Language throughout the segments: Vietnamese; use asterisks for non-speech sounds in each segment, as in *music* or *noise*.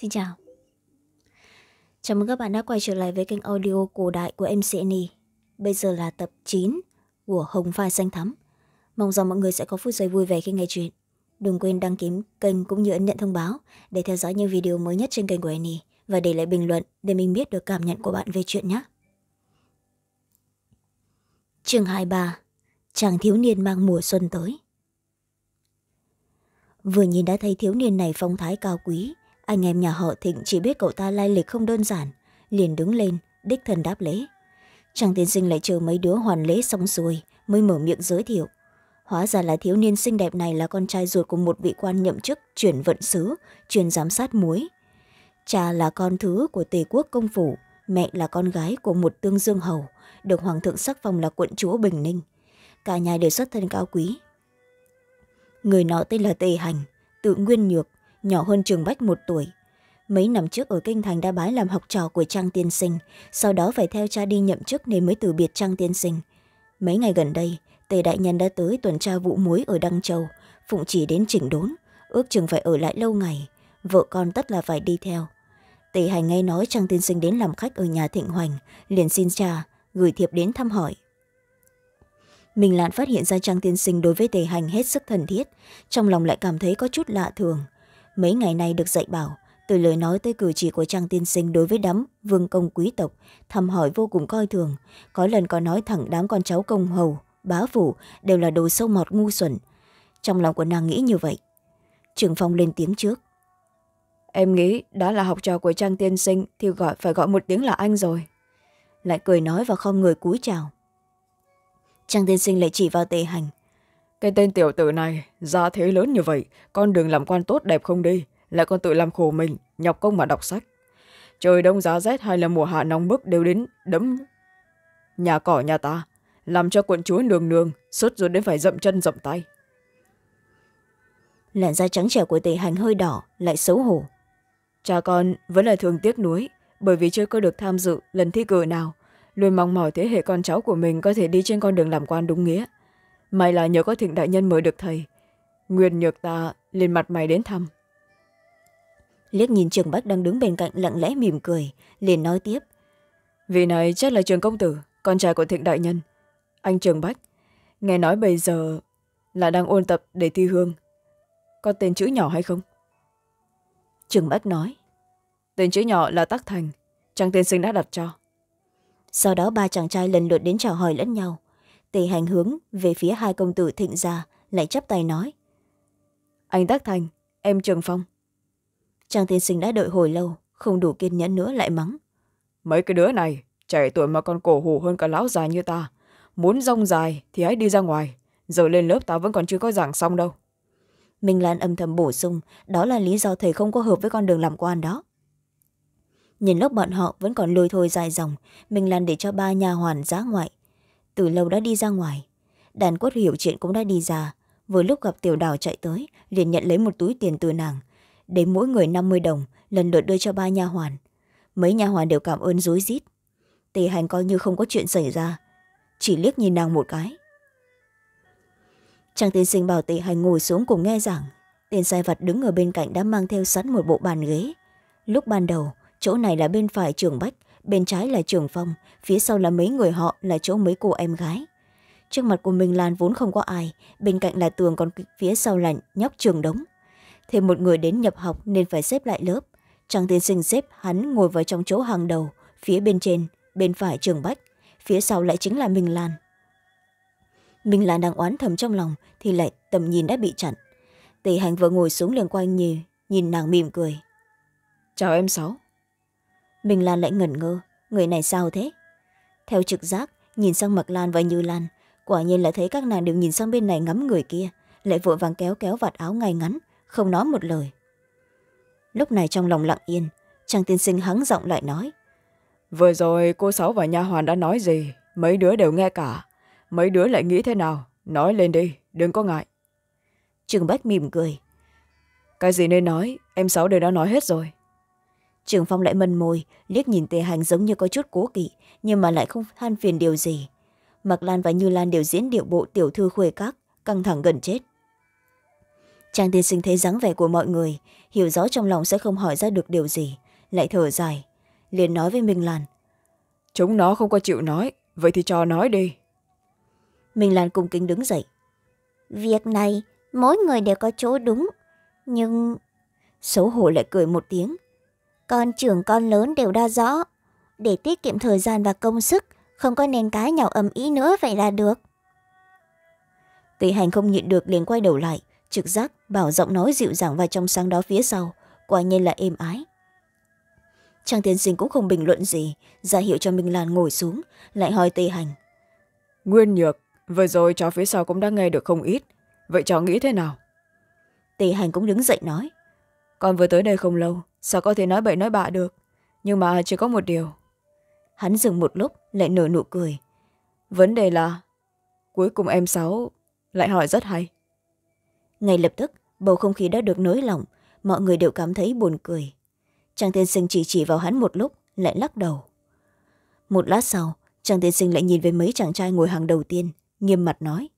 Xin chào Chào mừng các bạn đã quay trở lại với kênh audio cổ đại của mc MCNE Bây giờ là tập 9 của Hồng Phai Xanh Thắm Mong rằng mọi người sẽ có phút giây vui vẻ khi nghe chuyện Đừng quên đăng ký kênh cũng như ấn nhận thông báo để theo dõi những video mới nhất trên kênh của Annie và để lại bình luận để mình biết được cảm nhận của bạn về chuyện nhé. Trường 23 Chàng thiếu niên mang mùa xuân tới Vừa nhìn đã thấy thiếu niên này phong thái cao quý, anh em nhà họ thịnh chỉ biết cậu ta lai lịch không đơn giản liền đứng lên đích thân đáp lễ chàng tiên sinh lại chờ mấy đứa hoàn lễ xong rồi mới mở miệng giới thiệu hóa ra là thiếu niên xinh đẹp này là con trai ruột của một vị quan nhậm chức chuyển vận sứ chuyên giám sát muối cha là con thứ của tề quốc công phủ mẹ là con gái của một tương dương hầu được hoàng thượng sắc phong là quận chúa bình ninh cả nhà đều xuất thân cao quý người nọ tên là tề hành tự nguyên nhược nhỏ hơn trường bách một tuổi mấy năm trước ở kinh thành đã bái làm học trò của trang tiên sinh sau đó phải theo cha đi nhậm chức nên mới từ biệt trang tiên sinh mấy ngày gần đây tề đại nhân đã tới tuần tra vụ muối ở đăng châu phụng chỉ đến chỉnh đốn ước chừng phải ở lại lâu ngày vợ con tất là phải đi theo tề hành nghe nói trang tiên sinh đến làm khách ở nhà thịnh hoành liền xin cha gửi thiệp đến thăm hỏi mình lạn phát hiện ra trang tiên sinh đối với tề hành hết sức thân thiết trong lòng lại cảm thấy có chút lạ thường mấy ngày nay được dạy bảo từ lời nói tới cử chỉ của trang tiên sinh đối với đám vương công quý tộc thăm hỏi vô cùng coi thường có lần còn nói thẳng đám con cháu công hầu bá phủ đều là đồ sâu mọt ngu xuẩn trong lòng của nàng nghĩ như vậy trường phong lên tiếng trước em nghĩ đã là học trò của trang tiên sinh thì gọi phải gọi một tiếng là anh rồi lại cười nói và không người cúi chào trang tiên sinh lại chỉ vào tề hành cái tên tiểu tử này ra thế lớn như vậy con đường làm quan tốt đẹp không đi lại còn tự làm khổ mình nhọc công mà đọc sách trời đông giá rét hay là mùa hạ nóng bức đều đến đấm nhà cỏ nhà ta làm cho quận chúa nương nương sốt ruột đến phải dậm chân dậm tay làn da trắng trẻo của tề hành hơi đỏ lại xấu hổ cha con vẫn là thường tiếc nuối bởi vì chưa có được tham dự lần thi cử nào luôn mong mỏi thế hệ con cháu của mình có thể đi trên con đường làm quan đúng nghĩa May là nhờ có thịnh đại nhân mời được thầy. Nguyên nhược ta lên mặt mày đến thăm. Liếc nhìn trường bách đang đứng bên cạnh lặng lẽ mỉm cười, liền nói tiếp. Vị này chắc là trường công tử, con trai của thịnh đại nhân. Anh trường bách, nghe nói bây giờ là đang ôn tập để thi hương. Có tên chữ nhỏ hay không? Trường bách nói. Tên chữ nhỏ là Tắc Thành, chàng tiên sinh đã đặt cho sau đó ba chàng trai lần lượt đến chào hỏi lẫn nhau tề hành hướng về phía hai công tử thịnh gia lại chắp tay nói anh tác thành em trường phong chàng tiên sinh đã đợi hồi lâu không đủ kiên nhẫn nữa lại mắng mấy cái đứa này trẻ tuổi mà còn cổ hủ hơn cả lão già như ta muốn rong dài thì hãy đi ra ngoài giờ lên lớp ta vẫn còn chưa có giảng xong đâu minh lan âm thầm bổ sung đó là lý do thầy không có hợp với con đường làm quan đó nhìn lúc bọn họ vẫn còn lôi thôi dài dòng minh lan để cho ba nhà hoàn giá ngoại từ lâu đã đi ra ngoài đàn quất hiểu chuyện cũng đã đi ra vừa lúc gặp tiểu đào chạy tới liền nhận lấy một túi tiền từ nàng để mỗi người năm mươi đồng lần lượt đưa cho ba nha hoàn mấy nha hoàn đều cảm ơn rối rít tề hành coi như không có chuyện xảy ra chỉ liếc nhìn nàng một cái trang tiên sinh bảo tề hành ngồi xuống cùng nghe giảng tên sai vật đứng ở bên cạnh đã mang theo sẵn một bộ bàn ghế lúc ban đầu chỗ này là bên phải trường bách bên trái là trường phong phía sau là mấy người họ là chỗ mấy cô em gái trước mặt của Minh lan vốn không có ai bên cạnh là tường còn phía sau là nhóc trường đống thêm một người đến nhập học nên phải xếp lại lớp chàng tiên sinh xếp hắn ngồi vào trong chỗ hàng đầu phía bên trên bên phải trường bách phía sau lại chính là minh lan minh lan đang oán thầm trong lòng thì lại tầm nhìn đã bị chặn tề hành vừa ngồi xuống liền quanh nhì nhìn nàng mỉm cười chào em sáu bình lan lại ngẩn ngơ người này sao thế theo trực giác nhìn sang mặc lan và như lan quả nhiên là thấy các nàng đều nhìn sang bên này ngắm người kia lại vội vàng kéo kéo vạt áo ngay ngắn không nói một lời lúc này trong lòng lặng yên chàng tiên sinh hắng giọng lại nói vừa rồi cô sáu và nha hoàn đã nói gì mấy đứa đều nghe cả mấy đứa lại nghĩ thế nào nói lên đi đừng có ngại trương bách mỉm cười cái gì nên nói em sáu đều đã nói hết rồi trường phong lại mân môi liếc nhìn tề hành giống như có chút cố kỵ nhưng mà lại không than phiền điều gì mặc lan và như lan đều diễn điệu bộ tiểu thư khuê các căng thẳng gần chết trang tiên sinh thấy dáng vẻ của mọi người hiểu rõ trong lòng sẽ không hỏi ra được điều gì lại thở dài liền nói với minh lan chúng nó không có chịu nói vậy thì cho nói đi minh lan cung kính đứng dậy việc này mỗi người đều có chỗ đúng nhưng xấu hổ lại cười một tiếng con trưởng con lớn đều đo rõ để tiết kiệm thời gian và công sức không có nên cái nhào ầm ý nữa vậy là được Tùy hành không nhịn được liền quay đầu lại trực giác bảo giọng nói dịu dàng và trong sáng đó phía sau quả nhiên là êm ái trang tiến sinh cũng không bình luận gì ra hiệu cho minh lan ngồi xuống lại hỏi tây hành nguyên nhược vừa rồi cháu phía sau cũng đã nghe được không ít vậy cháu nghĩ thế nào tề hành cũng đứng dậy nói con vừa tới đây không lâu sao có thể nói bậy nói bạ được nhưng mà chỉ có một điều hắn dừng một lúc lại nở nụ cười vấn đề là cuối cùng em sáu lại hỏi rất hay ngay lập tức bầu không khí đã được nới lỏng mọi người đều cảm thấy buồn cười chàng tiên sinh chỉ chỉ vào hắn một lúc lại lắc đầu một lát sau chàng tiên sinh lại nhìn về mấy chàng trai ngồi hàng đầu tiên nghiêm mặt nói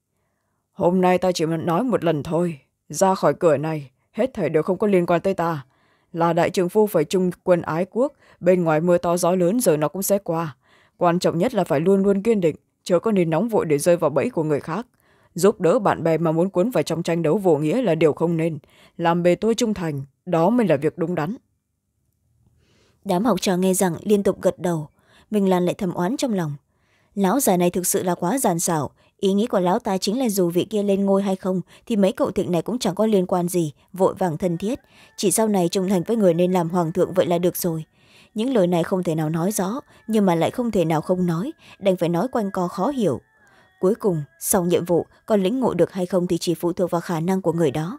hôm nay ta chỉ nói một lần thôi ra khỏi cửa này hết thảy đều không có liên quan tới ta là đại trưởng phu phải trung quân ái quốc bên ngoài mưa to gió lớn giờ nó cũng sẽ qua quan trọng nhất là phải luôn luôn kiên định chớ có nên nóng vội để rơi vào bẫy của người khác giúp đỡ bạn bè mà muốn cuốn vào trong tranh đấu vô nghĩa là điều không nên làm bề tôi trung thành đó mới là việc đúng đắn đám học trò nghe rằng liên tục gật đầu mình lan lại thầm oán trong lòng lão già này thực sự là quá giàn xảo ý nghĩ của lão ta chính là dù vị kia lên ngôi hay không thì mấy cậu thịnh này cũng chẳng có liên quan gì vội vàng thân thiết chỉ sau này trung thành với người nên làm hoàng thượng vậy là được rồi những lời này không thể nào nói rõ nhưng mà lại không thể nào không nói đành phải nói quanh co khó hiểu cuối cùng sau nhiệm vụ còn lĩnh ngộ được hay không thì chỉ phụ thuộc vào khả năng của người đó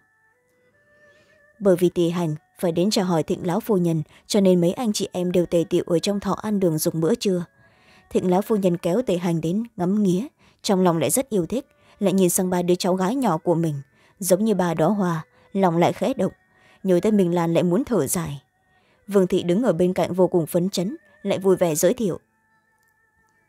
bởi vì tỳ hành phải đến chào hỏi thịnh lão phu nhân cho nên mấy anh chị em đều tề tiệu ở trong thọ ăn đường dùng bữa trưa thịnh lão phu nhân kéo tề hành đến ngắm nghía trong lòng lại rất yêu thích lại nhìn sang ba đứa cháu gái nhỏ của mình giống như ba đó hoa lòng lại khẽ động nhớ tới mình lan lại muốn thở dài vương thị đứng ở bên cạnh vô cùng phấn chấn lại vui vẻ giới thiệu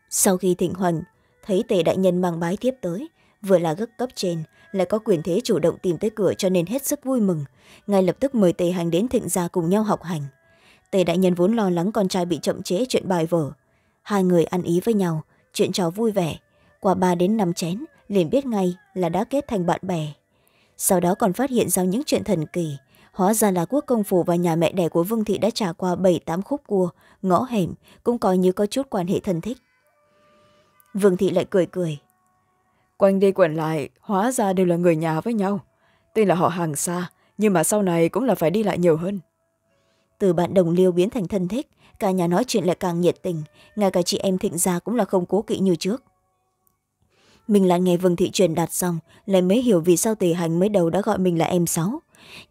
sau khi thịnh hoành thấy tề đại nhân mang bái thiếp tới vừa là gấp cấp trên lại có quyền thế chủ động tìm tới cửa cho nên hết sức vui mừng ngay lập tức mời tề hành đến thịnh gia cùng nhau học hành tề đại nhân vốn lo lắng con trai bị chậm chế chuyện bài vở hai người ăn ý với nhau chuyện trò vui vẻ qua ba đến năm chén liền biết ngay là đã kết thành bạn bè sau đó còn phát hiện ra những chuyện thần kỳ hóa ra là quốc công phủ và nhà mẹ đẻ của vương thị đã trả qua bảy tám khúc cua ngõ hẻm cũng coi như có chút quan hệ thân thích vương thị lại cười cười quanh đi quẩn lại hóa ra đều là người nhà với nhau tuy là họ hàng xa nhưng mà sau này cũng là phải đi lại nhiều hơn từ bạn đồng liêu biến thành thân thích cả nhà nói chuyện lại càng nhiệt tình ngay cả chị em thịnh gia cũng là không cố kỵ như trước mình lại nghe vương thị truyền đạt xong lại mới hiểu vì sao tề hành mới đầu đã gọi mình là em sáu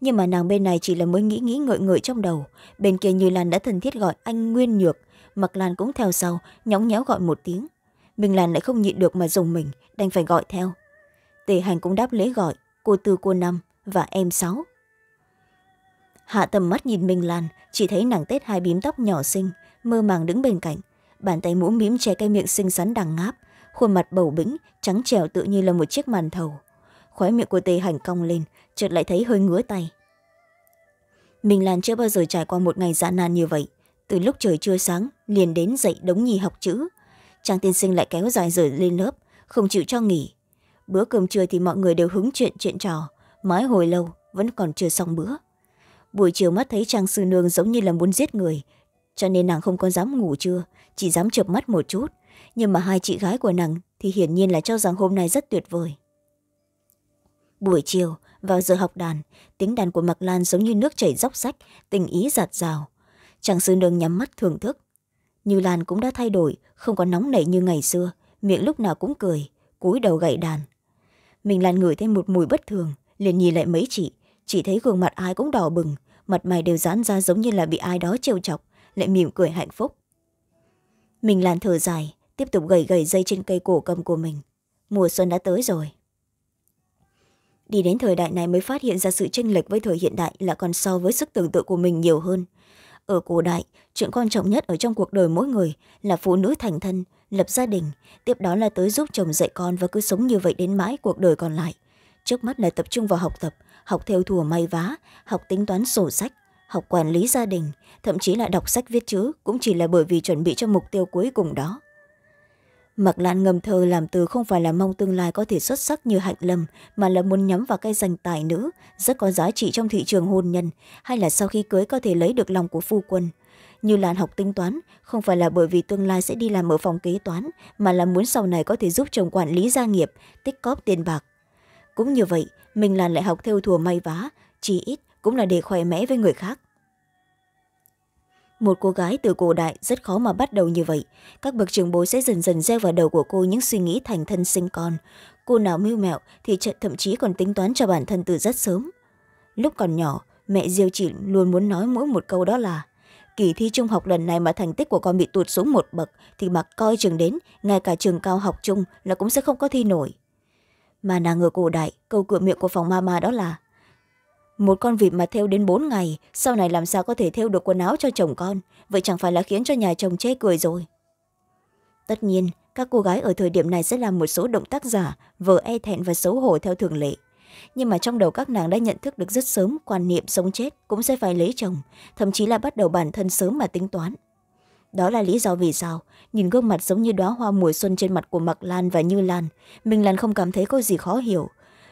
nhưng mà nàng bên này chỉ là mới nghĩ nghĩ ngợi ngợi trong đầu bên kia như lan đã thân thiết gọi anh nguyên nhược mặc lan cũng theo sau nhóng nhéo gọi một tiếng mình lan lại không nhịn được mà dùng mình đành phải gọi theo tề hành cũng đáp lễ gọi cô tư cô năm và em sáu hạ tầm mắt nhìn minh lan chỉ thấy nàng tết hai bím tóc nhỏ xinh mơ màng đứng bên cạnh bàn tay mũm mím che cái miệng xinh xắn đằng ngáp khuôn mặt bầu bĩnh trắng trẻo tự như là một chiếc màn thầu khóe miệng của tề hành cong lên chợt lại thấy hơi ngứa tay mình lan chưa bao giờ trải qua một ngày dã nan như vậy từ lúc trời chưa sáng liền đến dậy đống nhi học chữ trang tiên sinh lại kéo dài rời lên lớp không chịu cho nghỉ bữa cơm trưa thì mọi người đều hứng chuyện chuyện trò mãi hồi lâu vẫn còn chưa xong bữa buổi chiều mắt thấy trang sư nương giống như là muốn giết người cho nên nàng không có dám ngủ trưa chỉ dám chợp mắt một chút nhưng mà hai chị gái của nàng thì hiển nhiên là cho rằng hôm nay rất tuyệt vời buổi chiều vào giờ học đàn tiếng đàn của mặc lan giống như nước chảy róc rách tình ý giạt rào chàng sư nương nhắm mắt thưởng thức như lan cũng đã thay đổi không có nóng nảy như ngày xưa miệng lúc nào cũng cười cúi đầu gậy đàn mình lan ngửi thêm một mùi bất thường liền nhìn lại mấy chị chỉ thấy gương mặt ai cũng đỏ bừng mặt mày đều giãn ra giống như là bị ai đó trêu chọc lại mỉm cười hạnh phúc mình lan thở dài tiếp tục gầy gầy dây trên cây cổ cầm của mình mùa xuân đã tới rồi đi đến thời đại này mới phát hiện ra sự tranh lệch với thời hiện đại là còn so với sức tưởng tượng của mình nhiều hơn ở cổ đại chuyện quan trọng nhất ở trong cuộc đời mỗi người là phụ nữ thành thân lập gia đình tiếp đó là tới giúp chồng dạy con và cứ sống như vậy đến mãi cuộc đời còn lại trước mắt là tập trung vào học tập học theo thùa may vá học tính toán sổ sách học quản lý gia đình thậm chí là đọc sách viết chữ cũng chỉ là bởi vì chuẩn bị cho mục tiêu cuối cùng đó mặc lạn ngầm thơ làm từ không phải là mong tương lai có thể xuất sắc như hạnh lâm mà là muốn nhắm vào cái danh tài nữ rất có giá trị trong thị trường hôn nhân hay là sau khi cưới có thể lấy được lòng của phu quân như lạn học tính toán không phải là bởi vì tương lai sẽ đi làm ở phòng kế toán mà là muốn sau này có thể giúp chồng quản lý gia nghiệp tích cóp tiền bạc cũng như vậy mình lạn lại học theo thùa may vá chỉ ít cũng là để khỏe mẽ với người khác một cô gái từ cổ đại rất khó mà bắt đầu như vậy các bậc trường bối sẽ dần dần gieo vào đầu của cô những suy nghĩ thành thân sinh con cô nào mưu mẹo thì thậm chí còn tính toán cho bản thân từ rất sớm lúc còn nhỏ mẹ diêu chị luôn muốn nói mỗi một câu đó là kỳ thi trung học lần này mà thành tích của con bị tụt xuống một bậc thì mặc coi trường đến ngay cả trường cao học chung là cũng sẽ không có thi nổi mà nàng ở cổ đại câu cửa miệng của phòng mama đó là một con vịt mà theo đến bốn ngày sau này làm sao có thể theo được quần áo cho chồng con vậy chẳng phải là khiến cho nhà chồng chê cười rồi tất nhiên các cô gái ở thời điểm này sẽ làm một số động tác giả vừa e thẹn và xấu hổ theo thường lệ nhưng mà trong đầu các nàng đã nhận thức được rất sớm quan niệm sống chết cũng sẽ phải lấy chồng thậm chí là bắt đầu bản thân sớm mà tính toán đó là lý do vì sao nhìn gương mặt giống như đóa hoa mùa xuân trên mặt của mặc lan và như lan mình lan không cảm thấy có gì khó hiểu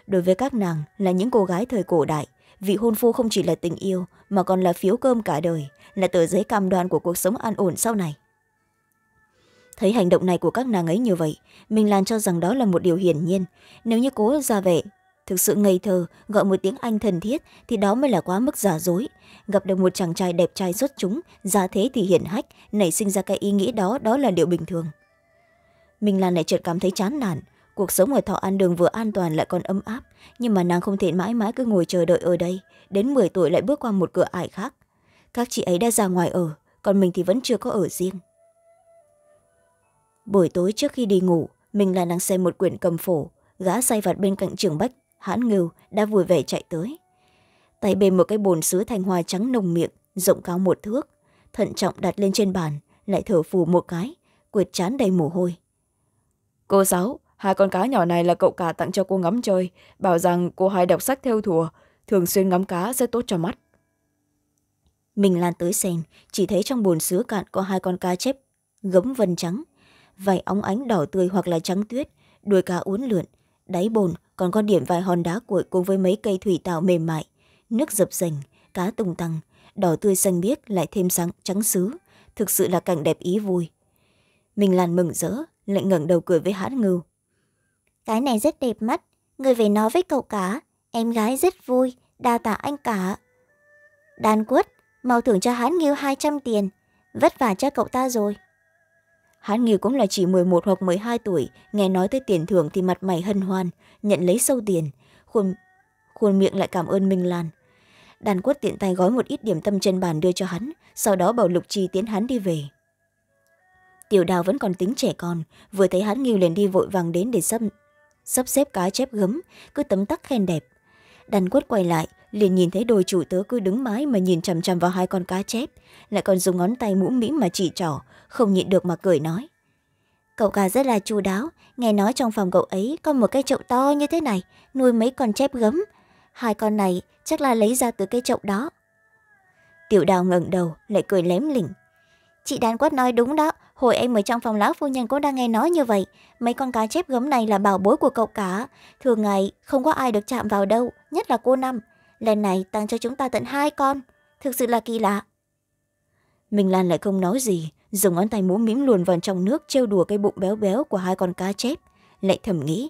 đối với các nàng là những cô gái thời cổ đại vị hôn phu không chỉ là tình yêu mà còn là phiếu cơm cả đời là tờ giấy cam đoan của cuộc sống an ổn sau này thấy hành động này của các nàng ấy như vậy mình lan cho rằng đó là một điều hiển nhiên nếu như cố ra vẻ thực sự ngây thơ gọi một tiếng anh thân thiết thì đó mới là quá mức giả dối gặp được một chàng trai đẹp trai xuất chúng ra thế thì hiển hách nảy sinh ra cái ý nghĩ đó đó là điều bình thường mình lan lại chợt cảm thấy chán nản cuộc sống ở thọ an đường vừa an toàn lại còn ấm áp nhưng mà nàng không thể mãi mãi cứ ngồi chờ đợi ở đây đến m tuổi lại bước qua một cửa ải khác các chị ấy đã ra ngoài ở còn mình thì vẫn chưa có ở riêng buổi tối trước khi đi ngủ mình là nàng xem một quyển cầm phổ gã say vặt bên cạnh trường bách hãn ngưu đã vui vẻ chạy tới tay bên một cái bồn sứ thanh hoa trắng nồng miệng rộng cao một thước thận trọng đặt lên trên bàn lại thở phù một cái quệt chán đầy mồ hôi cô giáo hai con cá nhỏ này là cậu cả tặng cho cô ngắm chơi bảo rằng cô hay đọc sách theo thùa thường xuyên ngắm cá sẽ tốt cho mắt mình lan tới xem chỉ thấy trong bồn sứ cạn có hai con cá chép gấm vân trắng vài óng ánh đỏ tươi hoặc là trắng tuyết đuôi cá uốn lượn đáy bồn còn có điểm vài hòn đá cuội cùng với mấy cây thủy tạo mềm mại nước dập dềnh cá tung tăng đỏ tươi xanh biếc lại thêm sáng trắng sứ, thực sự là cảnh đẹp ý vui mình lan mừng rỡ lại ngẩng đầu cười với hãn ngưu cái này rất đẹp mắt, người về nói với cậu cả, em gái rất vui, đa tạ anh cả. Đan quất, mau thưởng cho hán nghiêu trăm tiền, vất vả cho cậu ta rồi. Hán nghiêu cũng là chỉ một hoặc hai tuổi, nghe nói tới tiền thưởng thì mặt mày hân hoan, nhận lấy sâu tiền, khuôn, khuôn miệng lại cảm ơn Minh Lan. Đàn quất tiện tay gói một ít điểm tâm trên bàn đưa cho hắn, sau đó bảo lục trì tiến hắn đi về tiểu đào vẫn còn tính trẻ con vừa thấy hắn nghiêu liền đi vội vàng đến để xâm sắp xếp cá chép gấm cứ tấm tắc khen đẹp đàn quất quay lại liền nhìn thấy đôi chủ tớ cứ đứng mãi mà nhìn chằm chằm vào hai con cá chép lại còn dùng ngón tay mũ mĩ mà chỉ trỏ không nhịn được mà cười nói cậu cả rất là chu đáo nghe nói trong phòng cậu ấy có một cái chậu to như thế này nuôi mấy con chép gấm hai con này chắc là lấy ra từ cái chậu đó tiểu đào ngẩng đầu lại cười lém lỉnh chị đàn quất nói đúng đó hồi em ở trong phòng lão phu nhân cũng đang nghe nói như vậy mấy con cá chép gấm này là bảo bối của cậu cả thường ngày không có ai được chạm vào đâu nhất là cô năm lần này tặng cho chúng ta tận hai con thực sự là kỳ lạ minh lan lại không nói gì dùng ngón tay múa mím luồn vào trong nước trêu đùa cái bụng béo béo của hai con cá chép lại thầm nghĩ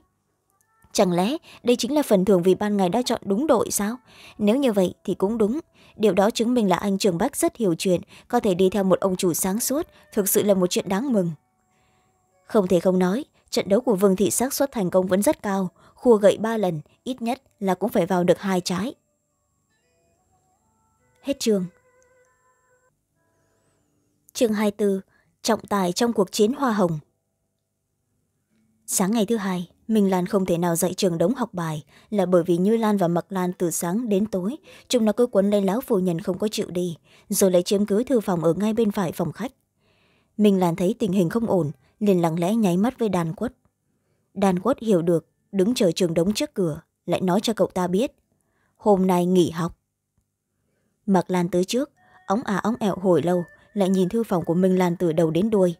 chẳng lẽ đây chính là phần thưởng vì ban ngày đã chọn đúng đội sao nếu như vậy thì cũng đúng điều đó chứng minh là anh trường bách rất hiểu chuyện có thể đi theo một ông chủ sáng suốt thực sự là một chuyện đáng mừng không thể không nói trận đấu của vương thị xác suất thành công vẫn rất cao khua gậy ba lần ít nhất là cũng phải vào được hai trái hết trường. chương hai mươi bốn trọng tài trong cuộc chiến hoa hồng sáng ngày thứ hai minh lan không thể nào dạy trường đống học bài là bởi vì như lan và mặc lan từ sáng đến tối chúng nó cứ quấn lên lão phu nhân không có chịu đi rồi lại chiếm cứ thư phòng ở ngay bên phải phòng khách minh lan thấy tình hình không ổn liền lặng lẽ nháy mắt với đàn quất đàn quất hiểu được đứng chờ trường đống trước cửa lại nói cho cậu ta biết hôm nay nghỉ học mặc lan tới trước ống à ống ẹo hồi lâu lại nhìn thư phòng của minh lan từ đầu đến đuôi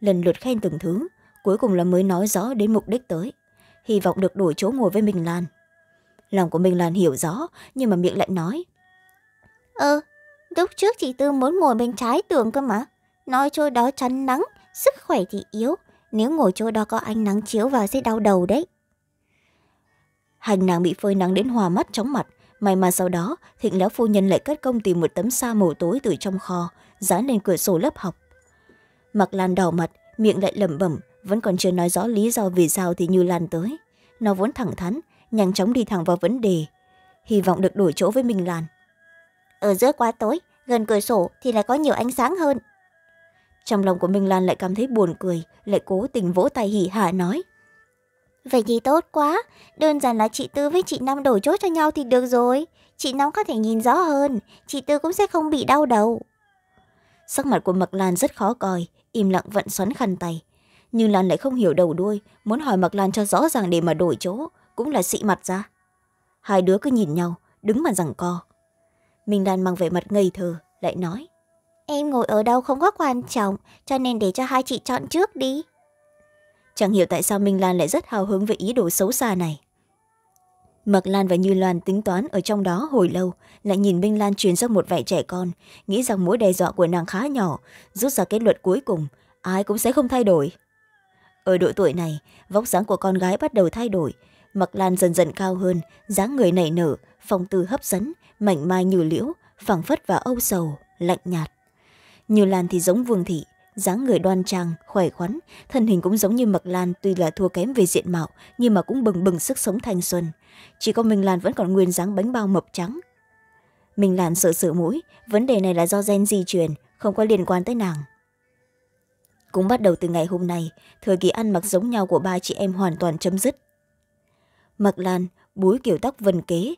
lần lượt khen từng thứ cuối cùng là mới nói rõ đến mục đích tới hy vọng được đổi chỗ ngồi với minh lan lòng của minh lan hiểu rõ nhưng mà miệng lại nói ơ, ờ, lúc trước chị tư muốn ngồi bên trái tường cơ mà nói chỗ đó chắn nắng sức khỏe thì yếu nếu ngồi chỗ đó có ánh nắng chiếu vào sẽ đau đầu đấy hành nàng bị phơi nắng đến hòa mắt chóng mặt may mà sau đó thịnh lão phu nhân lại cất công tìm một tấm sa màu tối từ trong kho dán lên cửa sổ lớp học mặc lan đỏ mặt miệng lại lẩm bẩm vẫn còn chưa nói rõ lý do vì sao thì như lan tới nó vốn thẳng thắn nhanh chóng đi thẳng vào vấn đề hy vọng được đổi chỗ với minh lan ở giữa quá tối gần cửa sổ thì lại có nhiều ánh sáng hơn trong lòng của minh lan lại cảm thấy buồn cười lại cố tình vỗ tay hỉ hả nói vậy thì tốt quá đơn giản là chị tư với chị năm đổi chốt cho nhau thì được rồi chị năm có thể nhìn rõ hơn chị tư cũng sẽ không bị đau đầu sắc mặt của mật lan rất khó coi im lặng vận xoắn khăn tay nhưng lan lại không hiểu đầu đuôi muốn hỏi mặc lan cho rõ ràng để mà đổi chỗ cũng là xị mặt ra hai đứa cứ nhìn nhau đứng mà rằng co minh lan mang vẻ mặt ngây thờ lại nói em ngồi ở đâu không có quan trọng cho nên để cho hai chị chọn trước đi chẳng hiểu tại sao minh lan lại rất hào hứng về ý đồ xấu xa này mặc lan và như loan tính toán ở trong đó hồi lâu lại nhìn minh lan truyền ra một vẻ trẻ con nghĩ rằng mối đe dọa của nàng khá nhỏ rút ra kết luận cuối cùng ai cũng sẽ không thay đổi ở độ tuổi này vóc dáng của con gái bắt đầu thay đổi mặc lan dần dần cao hơn dáng người nảy nở phong tư hấp dẫn mảnh mai như liễu phẳng phất và âu sầu lạnh nhạt như lan thì giống vương thị dáng người đoan trang khỏe khoắn thân hình cũng giống như mặc lan tuy là thua kém về diện mạo nhưng mà cũng bừng bừng sức sống thanh xuân chỉ có mình lan vẫn còn nguyên dáng bánh bao mập trắng Mình lan sợ sợ mũi vấn đề này là do gen di truyền không có liên quan tới nàng cũng bắt đầu từ ngày hôm nay thời kỳ ăn mặc giống nhau của ba chị em hoàn toàn chấm dứt mặc lan búi kiểu tóc vần kế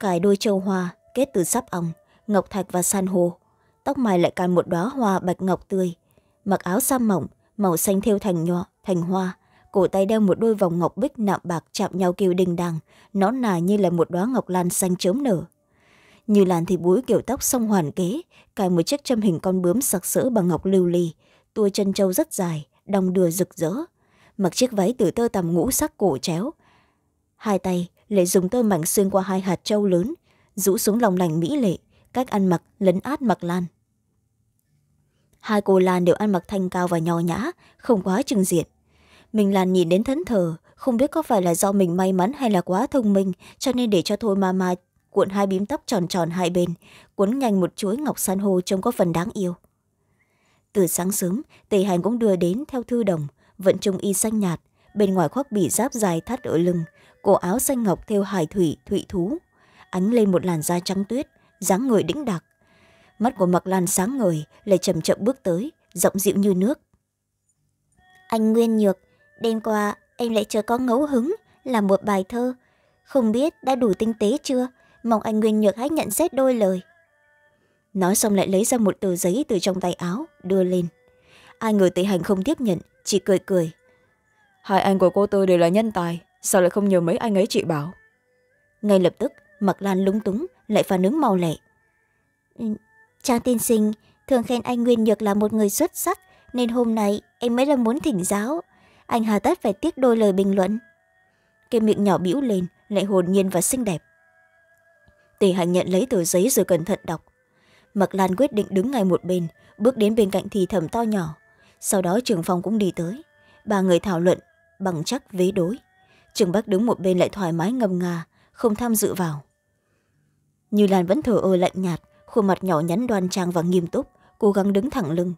cài đôi châu hoa kết từ sáp ong ngọc thạch và san hô tóc mài lại cài một đóa hoa bạch ngọc tươi mặc áo sa mỏng màu xanh thêu thành nhọ thành hoa cổ tay đeo một đôi vòng ngọc bích nạm bạc chạm nhau kêu đình đàng nó nà như là một đóa ngọc lan xanh chớm nở như làn thì búi kiểu tóc song hoàn kế cài một chiếc châm hình con bướm sặc sỡ bằng ngọc lưu ly tua chân trâu rất dài đong đưa rực rỡ mặc chiếc váy từ tơ tằm ngũ sắc cổ chéo hai tay lệ dùng tơ mảnh xuyên qua hai hạt trâu lớn rũ xuống lòng lành mỹ lệ cách ăn mặc lấn át mặc lan hai cô lan đều ăn mặc thanh cao và nho nhã không quá trừng diện mình lan nhìn đến thẫn thờ không biết có phải là do mình may mắn hay là quá thông minh cho nên để cho thôi ma ma cuộn hai bím tóc tròn tròn hai bên cuốn nhanh một chuỗi ngọc san hô trông có phần đáng yêu từ sáng sớm tề hành cũng đưa đến theo thư đồng vận trung y xanh nhạt bên ngoài khoác bị giáp dài thắt ở lưng cổ áo xanh ngọc theo hải thủy thụy thú ánh lên một làn da trắng tuyết dáng người đĩnh đặc mắt của mặc lan sáng ngời lại chậm chậm bước tới giọng dịu như nước anh nguyên nhược đêm qua em lại chờ có ngẫu hứng làm một bài thơ không biết đã đủ tinh tế chưa mong anh nguyên nhược hãy nhận xét đôi lời nói xong lại lấy ra một tờ giấy từ trong tay áo đưa lên ai ngờ tề hành không tiếp nhận chỉ cười cười hai anh của cô tư đều là nhân tài sao lại không nhờ mấy anh ấy chị bảo ngay lập tức mặc lan lúng túng lại phản ứng mau lẹ trang ừ, tiên sinh thường khen anh nguyên nhược là một người xuất sắc nên hôm nay em mới là muốn thỉnh giáo anh hà tất phải tiếc đôi lời bình luận cái miệng nhỏ bĩu lên lại hồn nhiên và xinh đẹp tề hạnh nhận lấy tờ giấy rồi cẩn thận đọc mặc lan quyết định đứng ngay một bên bước đến bên cạnh thì thầm to nhỏ sau đó trường phong cũng đi tới ba người thảo luận bằng chắc vế đối trường bắc đứng một bên lại thoải mái ngầm ngà, không tham dự vào như lan vẫn thờ ơ lạnh nhạt khuôn mặt nhỏ nhắn đoan trang và nghiêm túc cố gắng đứng thẳng lưng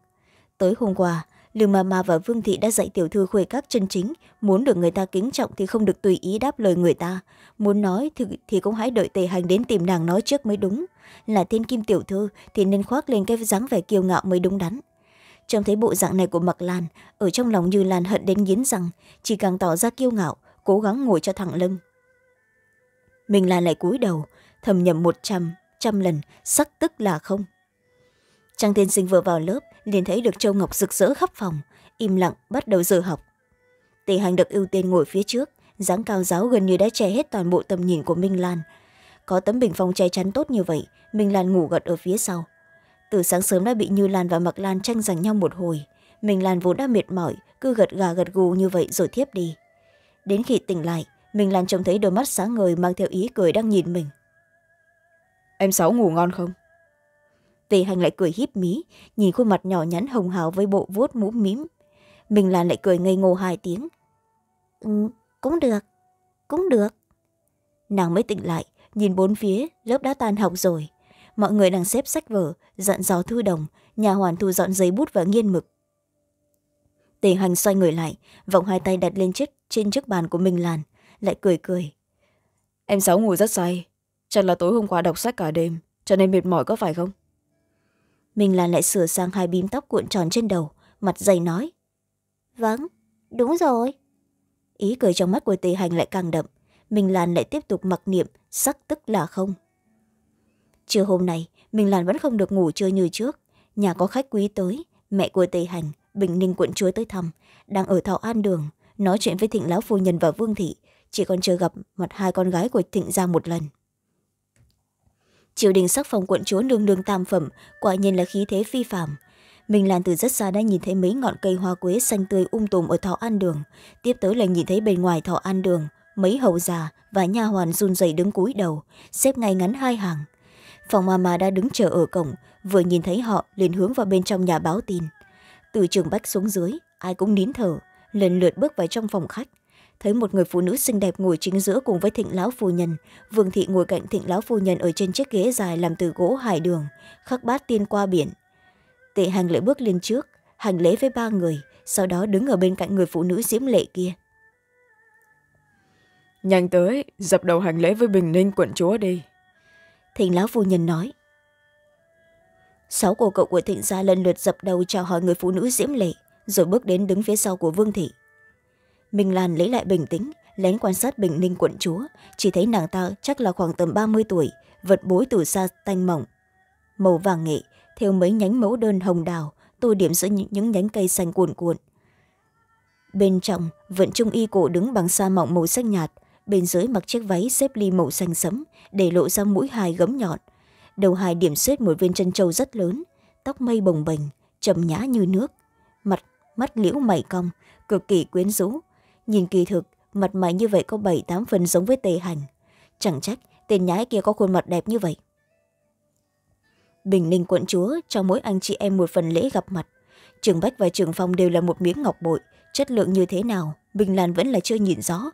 tới hôm qua Lương ma ma và vương thị đã dạy tiểu thư khuê các chân chính muốn được người ta kính trọng thì không được tùy ý đáp lời người ta muốn nói thì, thì cũng hãy đợi tề hành đến tìm nàng nói trước mới đúng là thiên kim tiểu thư thì nên khoác lên cái dáng vẻ kiêu ngạo mới đúng đắn trông thấy bộ dạng này của mặc lan ở trong lòng như lan hận đến nghiến rằng chỉ càng tỏ ra kiêu ngạo cố gắng ngồi cho thẳng lưng mình lan lại cúi đầu thầm nhầm một trăm trăm lần sắc tức là không trang tiên sinh vừa vào lớp liền thấy được châu ngọc rực rỡ khắp phòng im lặng bắt đầu giờ học tề hành được ưu tiên ngồi phía trước dáng cao giáo gần như đã che hết toàn bộ tầm nhìn của minh lan có tấm bình phong che chắn tốt như vậy minh lan ngủ gật ở phía sau từ sáng sớm đã bị như lan và mặc lan tranh giành nhau một hồi minh lan vốn đã mệt mỏi cứ gật gà gật gù như vậy rồi thiếp đi đến khi tỉnh lại minh lan trông thấy đôi mắt sáng ngời mang theo ý cười đang nhìn mình em sáu ngủ ngon không Tề hành lại cười híp mí, nhìn khuôn mặt nhỏ nhắn hồng hào với bộ vuốt mũ mím. Mình Lan lại cười ngây ngô hai tiếng. Ừ, cũng được, cũng được. Nàng mới tỉnh lại, nhìn bốn phía, lớp đã tan học rồi. Mọi người đang xếp sách vở, dặn dò thư đồng, nhà hoàn thu dọn giấy bút và nghiên mực. Tề hành xoay người lại, vòng hai tay đặt lên chiếc, trên chiếc bàn của mình Lan, lại cười cười. Em Sáu ngủ rất say, chắc là tối hôm qua đọc sách cả đêm, cho nên mệt mỏi có phải không? minh lan lại sửa sang hai bím tóc cuộn tròn trên đầu mặt dày nói vâng đúng rồi ý cười trong mắt của tề hành lại càng đậm minh lan lại tiếp tục mặc niệm sắc tức là không trưa hôm nay minh lan vẫn không được ngủ chơi như trước nhà có khách quý tới mẹ của tề hành bình ninh quận chúa tới thăm đang ở thọ an đường nói chuyện với thịnh lão phu nhân và vương thị chỉ còn chờ gặp mặt hai con gái của thịnh ra một lần triều đình sắc phong quận chúa nương nương tam phẩm quả nhiên là khí thế phi phạm mình lan từ rất xa đã nhìn thấy mấy ngọn cây hoa quế xanh tươi um tùm ở thọ an đường tiếp tới là nhìn thấy bên ngoài thọ an đường mấy hầu già và nha hoàn run rẩy đứng cúi đầu xếp ngay ngắn hai hàng phòng Ma Ma đã đứng chờ ở cổng vừa nhìn thấy họ liền hướng vào bên trong nhà báo tin từ trường bách xuống dưới ai cũng nín thở lần lượt bước vào trong phòng khách thấy một người phụ nữ xinh đẹp ngồi chính giữa cùng với thịnh lão phu nhân vương thị ngồi cạnh thịnh lão phu nhân ở trên chiếc ghế dài làm từ gỗ hải đường khắc bát tiên qua biển tệ hành lễ bước lên trước hành lễ với ba người sau đó đứng ở bên cạnh người phụ nữ diễm lệ kia nhanh tới dập đầu hành lễ với bình ninh quận chúa đi thịnh lão phu nhân nói sáu cô cậu của thịnh gia lần lượt dập đầu chào hỏi người phụ nữ diễm lệ rồi bước đến đứng phía sau của vương thị minh lan lấy lại bình tĩnh lén quan sát bình ninh quận chúa chỉ thấy nàng ta chắc là khoảng tầm ba mươi tuổi vật bối từ xa tanh mỏng màu vàng nghệ theo mấy nhánh mẫu đơn hồng đào tô điểm giữa những nhánh cây xanh cuồn cuộn bên trong vận trung y cổ đứng bằng sa mỏng màu xanh nhạt bên dưới mặc chiếc váy xếp ly màu xanh sẫm để lộ ra mũi hai gấm nhọn đầu hai điểm xếp một viên chân trâu rất lớn tóc mây bồng bềnh trầm nhã như nước mặt mắt liễu mày cong cực kỳ quyến rũ nhìn kỳ thực mặt mày như vậy có bảy tám phần giống với tề hành chẳng trách tên nhái kia có khuôn mặt đẹp như vậy bình ninh quận chúa cho mỗi anh chị em một phần lễ gặp mặt trường bách và trường phong đều là một miếng ngọc bội chất lượng như thế nào bình lan vẫn là chưa nhìn rõ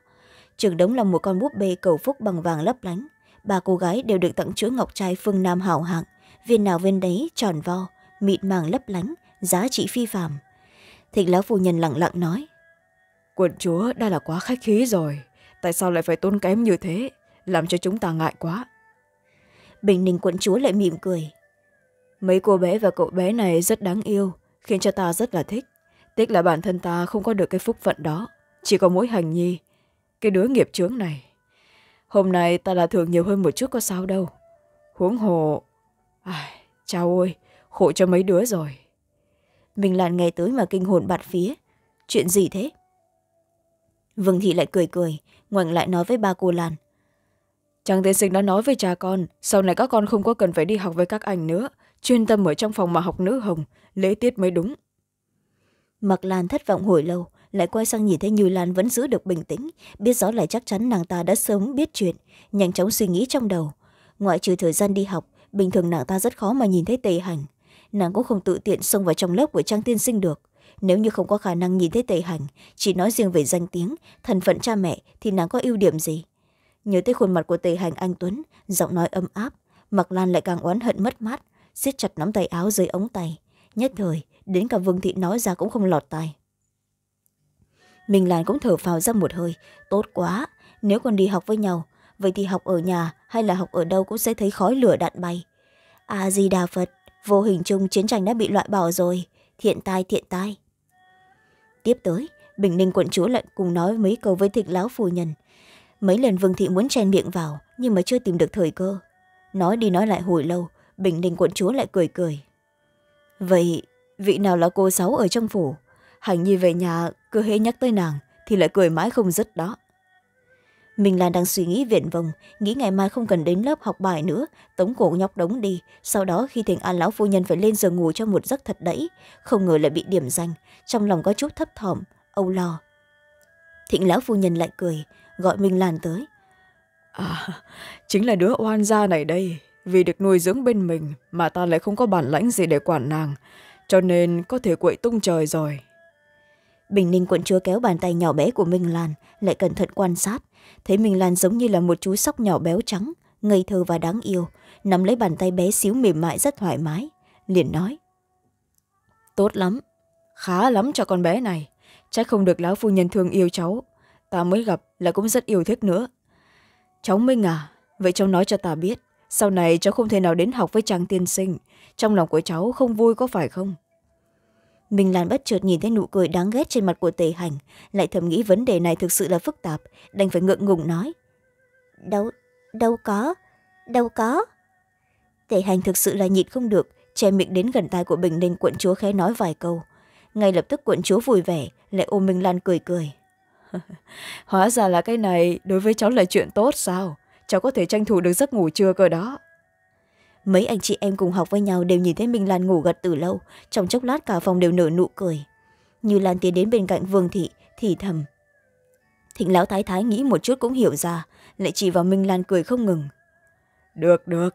trường đống là một con búp bê cầu phúc bằng vàng lấp lánh ba cô gái đều được tặng chuỗi ngọc trai phương nam hảo hạng viên nào viên đấy tròn vo mịn màng lấp lánh giá trị phi phàm thịnh lão phu nhân lặng lặng nói Quận chúa đã là quá khách khí rồi. Tại sao lại phải tốn kém như thế? Làm cho chúng ta ngại quá. Bình Ninh quận chúa lại mỉm cười. Mấy cô bé và cậu bé này rất đáng yêu, khiến cho ta rất là thích. Tiếc là bản thân ta không có được cái phúc phận đó. Chỉ có mỗi hành nhi, cái đứa nghiệp chướng này. Hôm nay ta là thường nhiều hơn một chút có sao đâu. Huống hồ... Ai, chao ôi, khổ cho mấy đứa rồi. Mình làn nghe tới mà kinh hồn bạt phía. Chuyện gì thế? vương thị lại cười cười ngoảnh lại nói với ba cô lan chàng tiên sinh đã nói với cha con sau này các con không có cần phải đi học với các anh nữa chuyên tâm ở trong phòng mà học nữ hồng lễ tiết mới đúng mặc lan thất vọng hồi lâu lại quay sang nhìn thấy như lan vẫn giữ được bình tĩnh biết rõ lại chắc chắn nàng ta đã sớm biết chuyện nhanh chóng suy nghĩ trong đầu ngoại trừ thời gian đi học bình thường nàng ta rất khó mà nhìn thấy tề hành nàng cũng không tự tiện xông vào trong lớp của trang tiên sinh được nếu như không có khả năng nhìn thấy tề hành chỉ nói riêng về danh tiếng thân phận cha mẹ thì nàng có ưu điểm gì nhớ tới khuôn mặt của tề hành anh tuấn giọng nói âm áp mặc lan lại càng oán hận mất mát siết chặt nắm tay áo dưới ống tay nhất thời đến cả vương thị nói ra cũng không lọt tai mình lan cũng thở phào ra một hơi tốt quá nếu còn đi học với nhau vậy thì học ở nhà hay là học ở đâu cũng sẽ thấy khói lửa đạn bay a à, di đà phật vô hình chung chiến tranh đã bị loại bỏ rồi thiện tai thiện tai tiếp tới bình ninh quận chúa lại cùng nói mấy câu với thịnh lão phu nhân mấy lần vương thị muốn chen miệng vào nhưng mà chưa tìm được thời cơ nói đi nói lại hồi lâu bình ninh quận chúa lại cười cười vậy vị nào là cô sáu ở trong phủ hành nhi về nhà cứ hễ nhắc tới nàng thì lại cười mãi không dứt đó mình lan đang suy nghĩ viện vông nghĩ ngày mai không cần đến lớp học bài nữa tống cổ nhóc đống đi sau đó khi thành an lão phu nhân phải lên giường ngủ cho một giấc thật đẫy không ngờ lại bị điểm danh trong lòng có chút thấp thỏm âu lo thịnh lão phu nhân lại cười gọi minh lan tới à chính là đứa oan gia này đây vì được nuôi dưỡng bên mình mà ta lại không có bản lãnh gì để quản nàng cho nên có thể quậy tung trời rồi bình ninh quận chúa kéo bàn tay nhỏ bé của minh lan lại cẩn thận quan sát thấy minh lan giống như là một chú sóc nhỏ béo trắng ngây thơ và đáng yêu nắm lấy bàn tay bé xíu mềm mại rất thoải mái liền nói tốt lắm khá lắm cho con bé này chắc không được lão phu nhân thương yêu cháu ta mới gặp là cũng rất yêu thích nữa cháu minh à vậy cháu nói cho ta biết sau này cháu không thể nào đến học với chàng tiên sinh trong lòng của cháu không vui có phải không minh lan bất chợt nhìn thấy nụ cười đáng ghét trên mặt của tề hành lại thầm nghĩ vấn đề này thực sự là phức tạp đành phải ngượng ngùng nói đâu đâu có đâu có tề hành thực sự là nhịn không được che miệng đến gần tai của bình ninh quận chúa khẽ nói vài câu ngay lập tức quận chúa vui vẻ lại ôm minh lan cười cười *laughs* hóa ra là cái này đối với cháu là chuyện tốt sao cháu có thể tranh thủ được giấc ngủ trưa cơ đó mấy anh chị em cùng học với nhau đều nhìn thấy minh lan ngủ gật từ lâu trong chốc lát cả phòng đều nở nụ cười như lan tiến đến bên cạnh vương thị thì thầm thịnh lão thái thái nghĩ một chút cũng hiểu ra lại chỉ vào minh lan cười không ngừng được được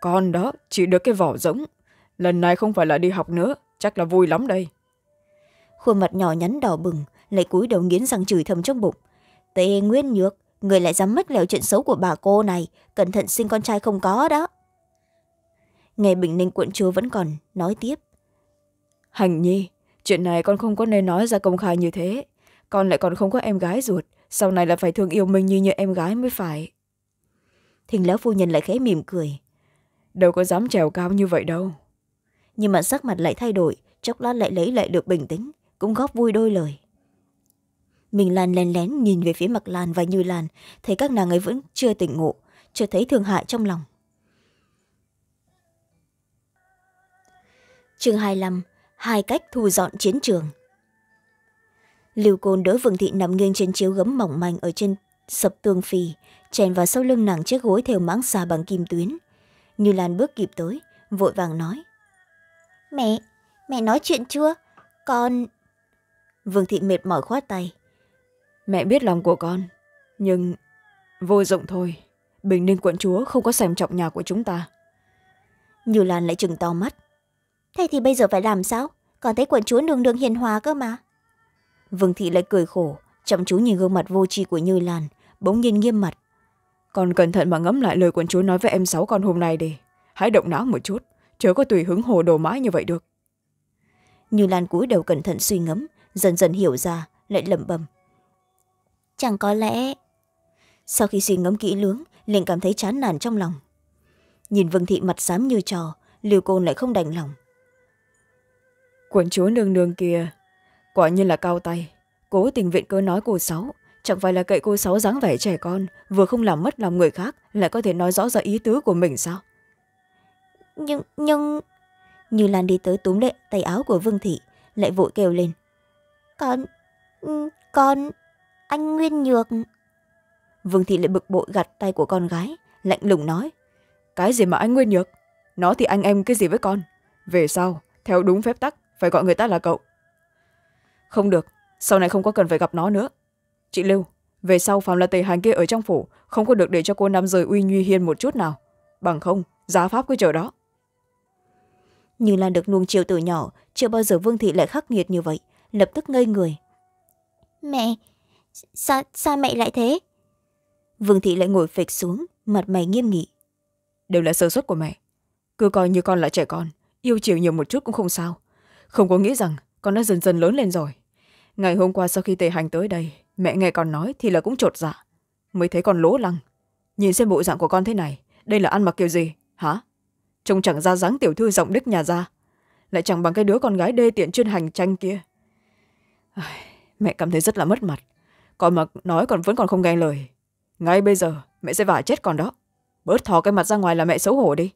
con đó chỉ được cái vỏ giống. lần này không phải là đi học nữa chắc là vui lắm đây khuôn mặt nhỏ nhắn đỏ bừng lại cúi đầu nghiến răng chửi thầm trong bụng tê nguyên nhược người lại dám mất lèo chuyện xấu của bà cô này cẩn thận sinh con trai không có đó nghe bình ninh quận chúa vẫn còn nói tiếp hành nhi chuyện này con không có nên nói ra công khai như thế con lại còn không có em gái ruột sau này là phải thương yêu mình như như em gái mới phải thình lão phu nhân lại khẽ mỉm cười đâu có dám trèo cao như vậy đâu nhưng mà sắc mặt lại thay đổi chốc lát lại lấy lại được bình tĩnh cũng góp vui đôi lời mình lan lén lén nhìn về phía mặt lan và như lan thấy các nàng ấy vẫn chưa tỉnh ngộ chưa thấy thương hại trong lòng chương hai mươi năm hai cách thu dọn chiến trường lưu côn đỡ vương thị nằm nghiêng trên chiếu gấm mỏng manh ở trên sập tường phì chèn vào sau lưng nàng chiếc gối theo máng xà bằng kim tuyến như lan bước kịp tới vội vàng nói mẹ mẹ nói chuyện chưa con vương thị mệt mỏi khoát tay mẹ biết lòng của con nhưng vô dụng thôi bình ninh quận chúa không có xem trọng nhà của chúng ta như lan lại chừng to mắt thế thì bây giờ phải làm sao còn thấy quận chúa nương nương hiền hòa cơ mà vương thị lại cười khổ chăm chú nhìn gương mặt vô tri của như lan bỗng nhiên nghiêm mặt còn cẩn thận mà ngẫm lại lời quận chúa nói với em sáu con hôm nay đi hãy động não một chút chớ có tùy hứng hồ đồ mãi như vậy được như lan cúi đầu cẩn thận suy ngẫm dần dần hiểu ra lại lẩm bẩm chẳng có lẽ sau khi suy ngẫm kỹ lưỡng liền cảm thấy chán nản trong lòng nhìn vương thị mặt xám như trò liều côn lại không đành lòng quận chúa nương nương kia quả nhiên là cao tay cố tình viện cơ nói cô sáu chẳng phải là cậy cô sáu dáng vẻ trẻ con vừa không làm mất lòng người khác lại có thể nói rõ ra ý tứ của mình sao nhưng nhưng như lan đi tới túm lệ tay áo của vương thị lại vội kêu lên con con anh nguyên nhược vương thị lại bực bội gặt tay của con gái lạnh lùng nói cái gì mà anh nguyên nhược nó thì anh em cái gì với con về sau theo đúng phép tắc phải gọi người ta là cậu không được sau này không có cần phải gặp nó nữa chị lưu về sau phàm là tề hành kia ở trong phủ không có được để cho cô nam rời uy nhuy hiên một chút nào bằng không giá pháp cứ chờ đó như lan được nuông chiều từ nhỏ chưa bao giờ vương thị lại khắc nghiệt như vậy lập tức ngây người mẹ sao, sao mẹ lại thế vương thị lại ngồi phịch xuống mặt mày nghiêm nghị đều là sơ suất của mẹ cứ coi như con là trẻ con yêu chiều nhiều một chút cũng không sao không có nghĩ rằng con đã dần dần lớn lên rồi ngày hôm qua sau khi tề hành tới đây mẹ nghe con nói thì là cũng chột dạ mới thấy con lố lăng nhìn xem bộ dạng của con thế này đây là ăn mặc kiểu gì hả trông chẳng ra dáng tiểu thư rộng đức nhà ra lại chẳng bằng cái đứa con gái đê tiện chuyên hành tranh kia Ai, mẹ cảm thấy rất là mất mặt con mà nói còn vẫn còn không nghe lời ngay bây giờ mẹ sẽ vả chết con đó bớt thò cái mặt ra ngoài là mẹ xấu hổ đi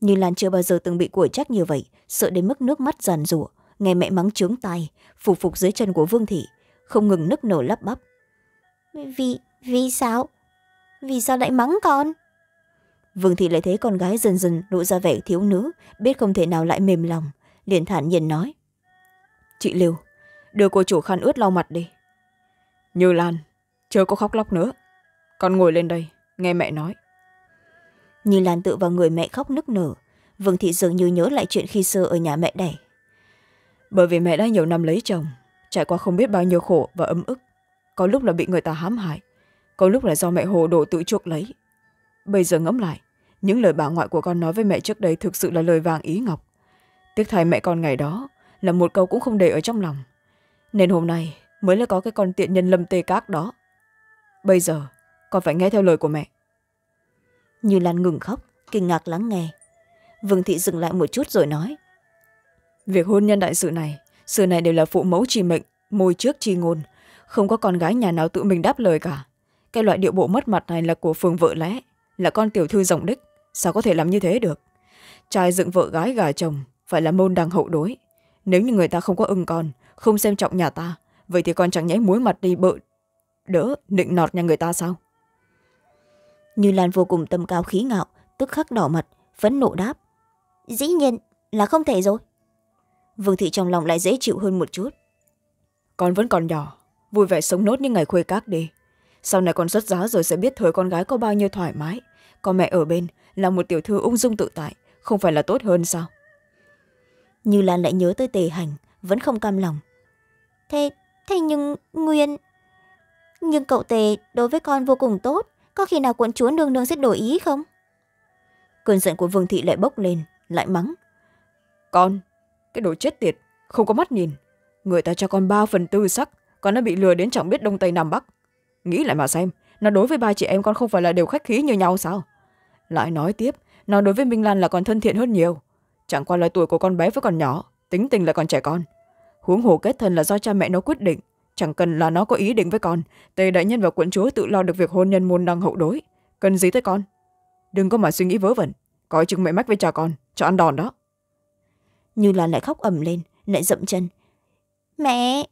như lan chưa bao giờ từng bị củi trách như vậy sợ đến mức nước mắt giàn rủa nghe mẹ mắng trướng tay phục phục dưới chân của vương thị không ngừng nức nở lắp bắp vì vì sao vì sao lại mắng con vương thị lại thấy con gái dần dần lộ ra vẻ thiếu nữ biết không thể nào lại mềm lòng liền thản nhiên nói chị liều đưa cô chủ khăn ướt lau mặt đi như lan chưa có khóc lóc nữa con ngồi lên đây nghe mẹ nói như lan tự vào người mẹ khóc nức nở vương thị dường như nhớ lại chuyện khi xưa ở nhà mẹ đẻ bởi vì mẹ đã nhiều năm lấy chồng trải qua không biết bao nhiêu khổ và ấm ức có lúc là bị người ta hãm hại có lúc là do mẹ hồ đồ tự chuộc lấy bây giờ ngẫm lại những lời bà ngoại của con nói với mẹ trước đây thực sự là lời vàng ý ngọc tiếc thay mẹ con ngày đó là một câu cũng không để ở trong lòng nên hôm nay mới là có cái con tiện nhân lâm tê cát đó bây giờ con phải nghe theo lời của mẹ như lan ngừng khóc kinh ngạc lắng nghe vương thị dừng lại một chút rồi nói việc hôn nhân đại sự này sự này đều là phụ mẫu trì mệnh môi trước chi ngôn không có con gái nhà nào tự mình đáp lời cả cái loại điệu bộ mất mặt này là của phường vợ lẽ là con tiểu thư dòng đích sao có thể làm như thế được trai dựng vợ gái gà chồng phải là môn đằng hậu đối nếu như người ta không có ưng con không xem trọng nhà ta vậy thì con chẳng nhẽ muối mặt đi bợ đỡ định nọt nhà người ta sao như lan vô cùng tâm cao khí ngạo tức khắc đỏ mặt phẫn nộ đáp dĩ nhiên là không thể rồi vương thị trong lòng lại dễ chịu hơn một chút con vẫn còn nhỏ vui vẻ sống nốt những ngày khuê các đi sau này con xuất giá rồi sẽ biết thời con gái có bao nhiêu thoải mái có mẹ ở bên là một tiểu thư ung dung tự tại không phải là tốt hơn sao như lan lại nhớ tới tề hành vẫn không cam lòng thế thế nhưng nguyên nhưng cậu tề đối với con vô cùng tốt có khi nào quận chúa nương nương sẽ đổi ý không cơn giận của vương thị lại bốc lên lại mắng con cái đồ chết tiệt không có mắt nhìn người ta cho con ba phần tư sắc con đã bị lừa đến chẳng biết đông tây nam bắc nghĩ lại mà xem nó đối với ba chị em con không phải là đều khách khí như nhau sao lại nói tiếp nó đối với minh lan là còn thân thiện hơn nhiều chẳng qua là tuổi của con bé với còn nhỏ tính tình là còn trẻ con huống hồ kết thân là do cha mẹ nó quyết định chẳng cần là nó có ý định với con tề đại nhân và quận chúa tự lo được việc hôn nhân môn đăng hậu đối cần gì tới con đừng có mà suy nghĩ vớ vẩn coi chừng mẹ mách với cha con cho ăn đòn đó như lan lại khóc ầm lên lại dậm chân mẹ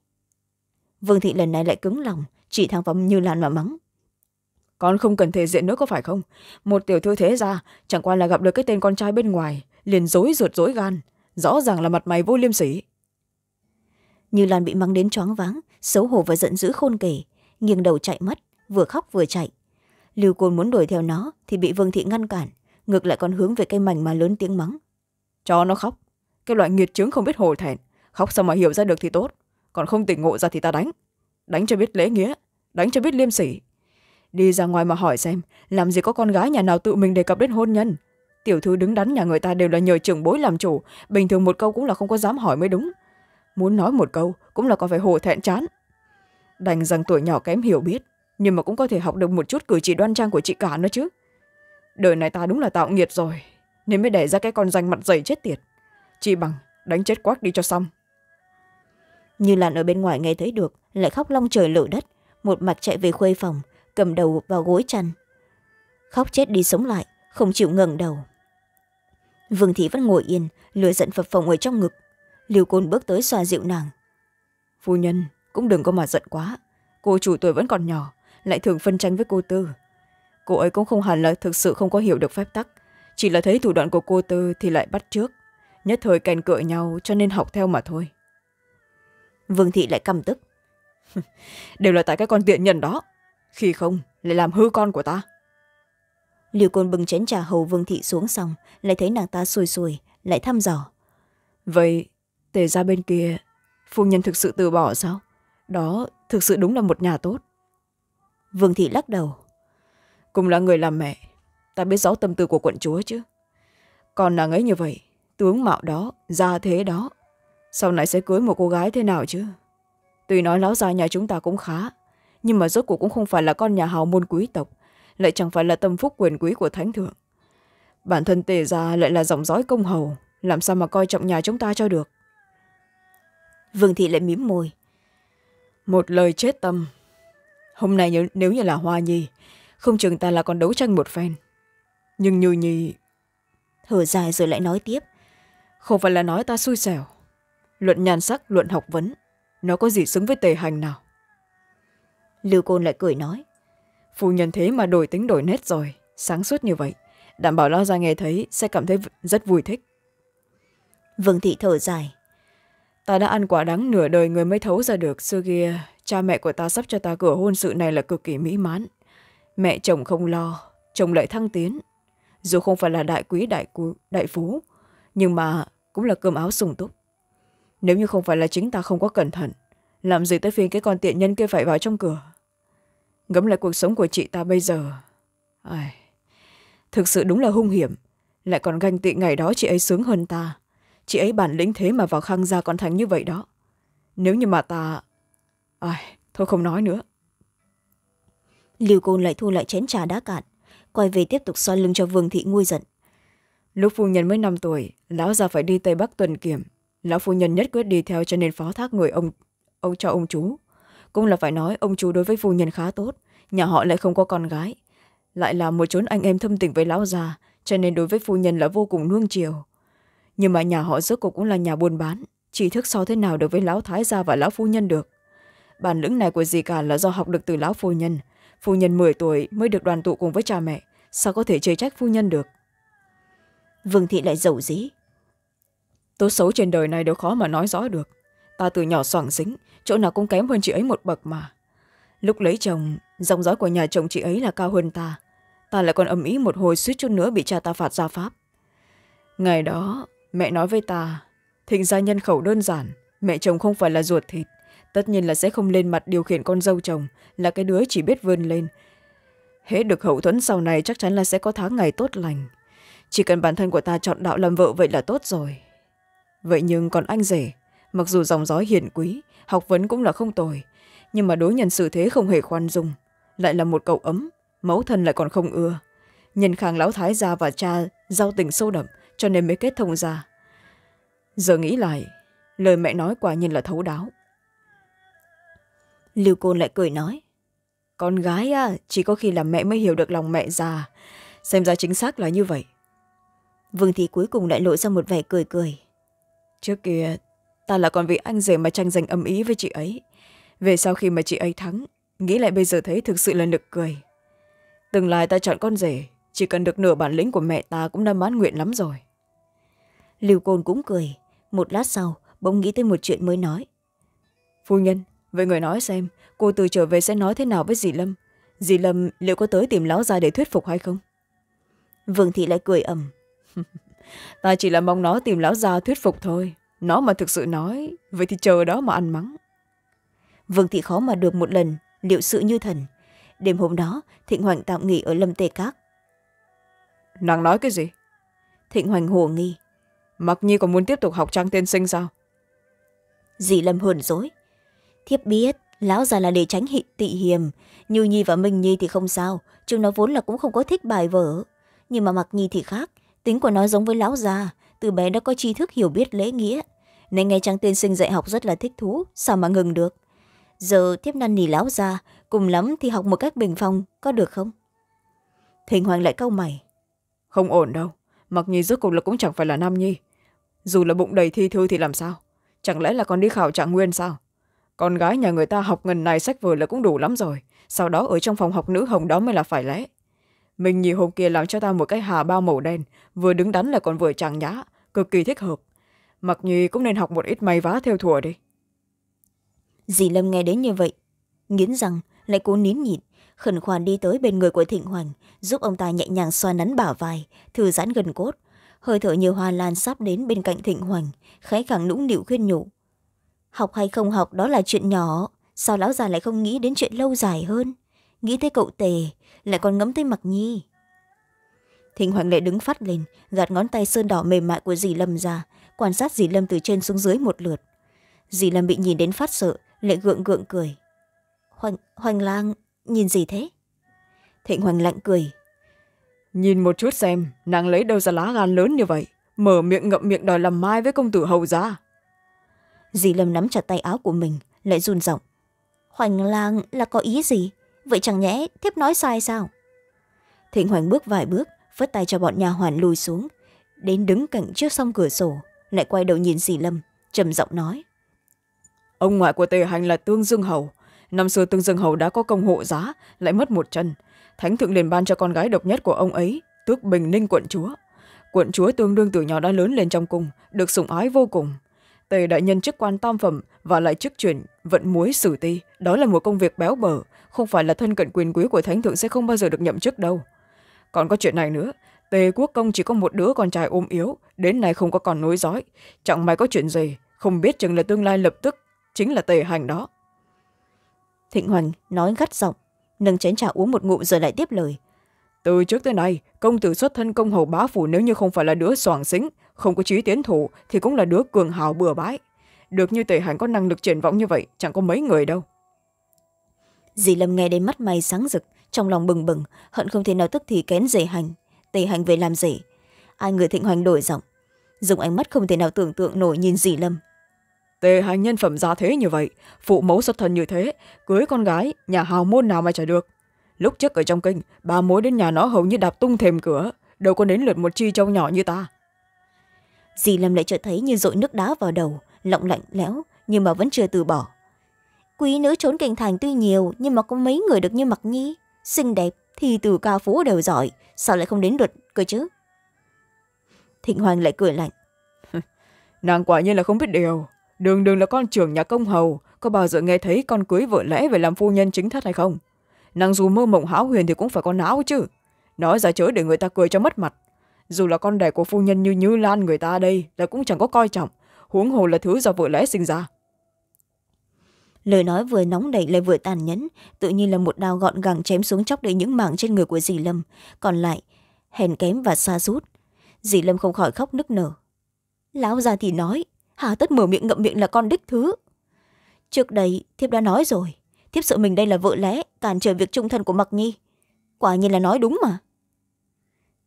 vương thị lần này lại cứng lòng chỉ thẳng vào như lan mà mắng con không cần thể diện nữa có phải không một tiểu thư thế ra chẳng qua là gặp được cái tên con trai bên ngoài liền dối ruột dối gan rõ ràng là mặt mày vô liêm sỉ như lan bị mắng đến choáng váng xấu hổ và giận dữ khôn kể nghiêng đầu chạy mất vừa khóc vừa chạy lưu côn muốn đuổi theo nó thì bị vương thị ngăn cản ngược lại còn hướng về cây mảnh mà lớn tiếng mắng cho nó khóc cái loại nghiệt chứng không biết hồi thẹn khóc xong mà hiểu ra được thì tốt còn không tỉnh ngộ ra thì ta đánh đánh cho biết lễ nghĩa đánh cho biết liêm sỉ đi ra ngoài mà hỏi xem làm gì có con gái nhà nào tự mình đề cập đến hôn nhân tiểu thư đứng đắn nhà người ta đều là nhờ trưởng bối làm chủ bình thường một câu cũng là không có dám hỏi mới đúng muốn nói một câu cũng là còn phải hồ thẹn chán đành rằng tuổi nhỏ kém hiểu biết nhưng mà cũng có thể học được một chút cử chỉ đoan trang của chị cả nữa chứ đời này ta đúng là tạo nghiệt rồi nên mới để ra cái con danh mặt dày chết tiệt chỉ bằng đánh chết quắc đi cho xong như lan ở bên ngoài nghe thấy được lại khóc long trời lở đất một mạch chạy về khuê phòng cầm đầu vào gối chăn khóc chết đi sống lại không chịu ngẩng đầu vương thị vẫn ngồi yên lửa giận phập phồng ở trong ngực liều côn bước tới xoa dịu nàng phu nhân cũng đừng có mà giận quá cô chủ tuổi vẫn còn nhỏ lại thường phân tranh với cô tư cô ấy cũng không hẳn là thực sự không có hiểu được phép tắc chỉ là thấy thủ đoạn của cô tư thì lại bắt trước nhất thời cành cựa nhau cho nên học theo mà thôi vương thị lại căm tức *laughs* đều là tại cái con tiện nhân đó khi không lại làm hư con của ta liều côn bừng chén trà hầu vương thị xuống xong lại thấy nàng ta sùi sùi, lại thăm dò vậy tề ra bên kia phu nhân thực sự từ bỏ sao đó thực sự đúng là một nhà tốt vương thị lắc đầu cùng là người làm mẹ ta biết rõ tâm tư của quận chúa chứ còn nàng ấy như vậy tướng mạo đó gia thế đó sau này sẽ cưới một cô gái thế nào chứ tuy nói lão gia nhà chúng ta cũng khá nhưng mà rốt cuộc cũng không phải là con nhà hào môn quý tộc lại chẳng phải là tâm phúc quyền quý của thánh thượng bản thân tề gia lại là dòng dõi công hầu làm sao mà coi trọng nhà chúng ta cho được vương thị lại mím môi một lời chết tâm hôm nay nếu như là hoa nhi không chừng ta là còn đấu tranh một phen nhưng như nhì thở dài rồi lại nói tiếp không phải là nói ta xui xẻo luận nhan sắc luận học vấn nó có gì xứng với tề hành nào lưu côn lại cười nói phu nhân thế mà đổi tính đổi nét rồi sáng suốt như vậy đảm bảo lo ra nghe thấy sẽ cảm thấy rất vui thích vương thị thở dài ta đã ăn quả đắng nửa đời người mới thấu ra được xưa kia cha mẹ của ta sắp cho ta cửa hôn sự này là cực kỳ mỹ mãn mẹ chồng không lo chồng lại thăng tiến dù không phải là đại quý đại, quý, đại phú nhưng mà cũng là cơm áo sùng túc nếu như không phải là chính ta không có cẩn thận làm gì tới phiên cái con tiện nhân kia phải vào trong cửa ngẫm lại cuộc sống của chị ta bây giờ Ai... thực sự đúng là hung hiểm lại còn ganh tị ngày đó chị ấy sướng hơn ta chị ấy bản lĩnh thế mà vào khang gia còn thành như vậy đó nếu như mà ta ai thôi không nói nữa lưu côn lại thu lại chén trà đã cạn quay về tiếp tục xoay lưng cho vương thị nguôi giận lúc phu nhân mới năm tuổi lão già phải đi tây bắc tuần kiểm lão phu nhân nhất quyết đi theo cho nên phó thác người ông ông cho ông chú cũng là phải nói ông chú đối với phu nhân khá tốt nhà họ lại không có con gái lại là một chốn anh em thâm tình với lão già cho nên đối với phu nhân là vô cùng nuông chiều nhưng mà nhà họ rốt cuộc cũng là nhà buôn bán chỉ thức so thế nào đối với lão thái gia và lão phu nhân được bản lĩnh này của dì cả là do học được từ lão phu nhân phu nhân mười tuổi mới được đoàn tụ cùng với cha mẹ sao có thể chê trách phu nhân được vương thị lại giàu dĩ tốt xấu trên đời này đều khó mà nói rõ được ta từ nhỏ soảng dính chỗ nào cũng kém hơn chị ấy một bậc mà lúc lấy chồng dòng dõi của nhà chồng chị ấy là cao hơn ta ta lại còn âm ý một hồi suýt chút nữa bị cha ta phạt ra pháp ngày đó mẹ nói với ta thịnh gia nhân khẩu đơn giản mẹ chồng không phải là ruột thịt tất nhiên là sẽ không lên mặt điều khiển con dâu chồng là cái đứa chỉ biết vươn lên hễ được hậu thuẫn sau này chắc chắn là sẽ có tháng ngày tốt lành chỉ cần bản thân của ta chọn đạo làm vợ vậy là tốt rồi vậy nhưng còn anh rể mặc dù dòng dõi hiền quý học vấn cũng là không tồi nhưng mà đối nhân xử thế không hề khoan dung lại là một cậu ấm mẫu thân lại còn không ưa nhân khang lão thái gia và cha giao tình sâu đậm cho nên mới kết thông ra giờ nghĩ lại lời mẹ nói quả nhiên là thấu đáo lưu côn lại cười nói con gái à, chỉ có khi làm mẹ mới hiểu được lòng mẹ già xem ra chính xác là như vậy vương thị cuối cùng lại lộ ra một vẻ cười cười trước kia ta là con vị anh rể mà tranh giành âm ý với chị ấy về sau khi mà chị ấy thắng nghĩ lại bây giờ thấy thực sự là nực cười tương lai ta chọn con rể chỉ cần được nửa bản lĩnh của mẹ ta cũng đã mãn nguyện lắm rồi lưu côn cũng cười một lát sau bỗng nghĩ tới một chuyện mới nói phu nhân vậy người nói xem cô từ trở về sẽ nói thế nào với dì lâm dì lâm liệu có tới tìm lão gia để thuyết phục hay không vương thị lại cười ầm *laughs* ta chỉ là mong nó tìm lão gia thuyết phục thôi nó mà thực sự nói vậy thì chờ đó mà ăn mắng vương thị khó mà được một lần liệu sự như thần đêm hôm đó thịnh hoành tạm nghỉ ở lâm tê các nàng nói cái gì thịnh hoành hồ nghi mặc nhi còn muốn tiếp tục học trang tiên sinh sao dì lâm hờn dối thiếp biết lão già là để tránh hị tị hiềm như nhi và minh nhi thì không sao chúng nó vốn là cũng không có thích bài vở nhưng mà mặc nhi thì khác tính của nó giống với lão già từ bé đã có tri thức hiểu biết lễ nghĩa nên nghe trang tiên sinh dạy học rất là thích thú sao mà ngừng được giờ thiếp năn nỉ lão già cùng lắm thì học một cách bình phong có được không thỉnh hoàng lại câu mày không ổn đâu mặc nhi rốt cuộc là cũng chẳng phải là nam nhi dù là bụng đầy thi thư thì làm sao chẳng lẽ là còn đi khảo trạng nguyên sao con gái nhà người ta học ngần này sách vừa là cũng đủ lắm rồi sau đó ở trong phòng học nữ hồng đó mới là phải lẽ mình nhì hôm kia làm cho ta một cái hà bao màu đen vừa đứng đắn lại còn vừa chàng nhã cực kỳ thích hợp mặc nhì cũng nên học một ít may vá theo thùa đi dì lâm nghe đến như vậy nghiến rằng lại cố nín nhịn khẩn khoản đi tới bên người của thịnh hoành giúp ông ta nhẹ nhàng xoa nắn bả vai thư giãn gần cốt hơi thở như hoa lan sắp đến bên cạnh thịnh hoành khái khẳng nũng nịu khuyên nhủ học hay không học đó là chuyện nhỏ sao lão già lại không nghĩ đến chuyện lâu dài hơn nghĩ tới cậu tề lại còn ngấm tới mặc nhi thịnh hoàng lại đứng phát lên gạt ngón tay sơn đỏ mềm mại của dì lâm ra quan sát dì lâm từ trên xuống dưới một lượt dì lâm bị nhìn đến phát sợ lại gượng gượng cười hoành, hoành lang nhìn gì thế thịnh hoàng lạnh cười nhìn một chút xem nàng lấy đâu ra lá gan lớn như vậy mở miệng ngậm miệng đòi làm mai với công tử hầu ra dì lâm nắm chặt tay áo của mình lại run giọng hoành lang là có ý gì vậy chẳng nhẽ thiếp nói sai sao thịnh hoành bước vài bước phất tay cho bọn nhà hoàn lùi xuống đến đứng cạnh trước song cửa sổ lại quay đầu nhìn dì lâm trầm giọng nói ông ngoại của tề hành là tương dương hầu năm xưa tương dương hầu đã có công hộ giá lại mất một chân thánh thượng liền ban cho con gái độc nhất của ông ấy tước bình ninh quận chúa quận chúa tương đương từ nhỏ đã lớn lên trong cung được sủng ái vô cùng tề đại nhân chức quan tam phẩm và lại chức chuyển vận muối sử ti đó là một công việc béo bở không phải là thân cận quyền quý của thánh thượng sẽ không bao giờ được nhậm chức đâu còn có chuyện này nữa tề quốc công chỉ có một đứa con trai ôm yếu đến nay không có còn nối dõi chẳng may có chuyện gì không biết chừng là tương lai lập tức chính là tề hành đó thịnh hoành nói gắt giọng nâng chén trà uống một ngụm rồi lại tiếp lời từ trước tới nay công tử xuất thân công hầu bá phủ nếu như không phải là đứa soàng xính không có trí tiến thủ thì cũng là đứa cường hào bừa bãi được như tề hành có năng lực triển vọng như vậy chẳng có mấy người đâu dì lâm nghe đến mắt mày sáng rực trong lòng bừng bừng hận không thể nào tức thì kén dề hành tề hành về làm gì ai người thịnh hoành đổi giọng dùng ánh mắt không thể nào tưởng tượng nổi nhìn dì lâm tề hành nhân phẩm giá thế như vậy phụ mẫu xuất thân như thế cưới con gái nhà hào môn nào mà chả được lúc trước ở trong kinh bà mối đến nhà nó hầu như đạp tung thềm cửa đâu có đến lượt một chi châu nhỏ như ta dì lâm lại chợt thấy như dội nước đá vào đầu lọng lạnh lẽo nhưng mà vẫn chưa từ bỏ quý nữ trốn kinh thành tuy nhiều nhưng mà có mấy người được như mặc nhi xinh đẹp thì từ ca phú đều giỏi sao lại không đến lượt cơ chứ thịnh hoàng lại cười lạnh *laughs* nàng quả nhiên là không biết điều đường đường là con trưởng nhà công hầu có bao giờ nghe thấy con cưới vợ lẽ về làm phu nhân chính thất hay không nàng dù mơ mộng háo huyền thì cũng phải có não chứ nói ra chớ để người ta cười cho mất mặt dù là con đẻ của phu nhân như như lan người ta đây là cũng chẳng có coi trọng huống hồ là thứ do vợ lẽ sinh ra lời nói vừa nóng đậy lại vừa tàn nhẫn tự nhiên là một đao gọn gàng chém xuống chóc đầy những mảng trên người của dì lâm còn lại hèn kém và xa rút dì lâm không khỏi khóc nức nở lão già thì nói hà tất mở miệng ngậm miệng là con đích thứ trước đây thiếp đã nói rồi thiếp sợ mình đây là vợ lẽ cản trở việc trung thân của mặc nhi quả nhiên là nói đúng mà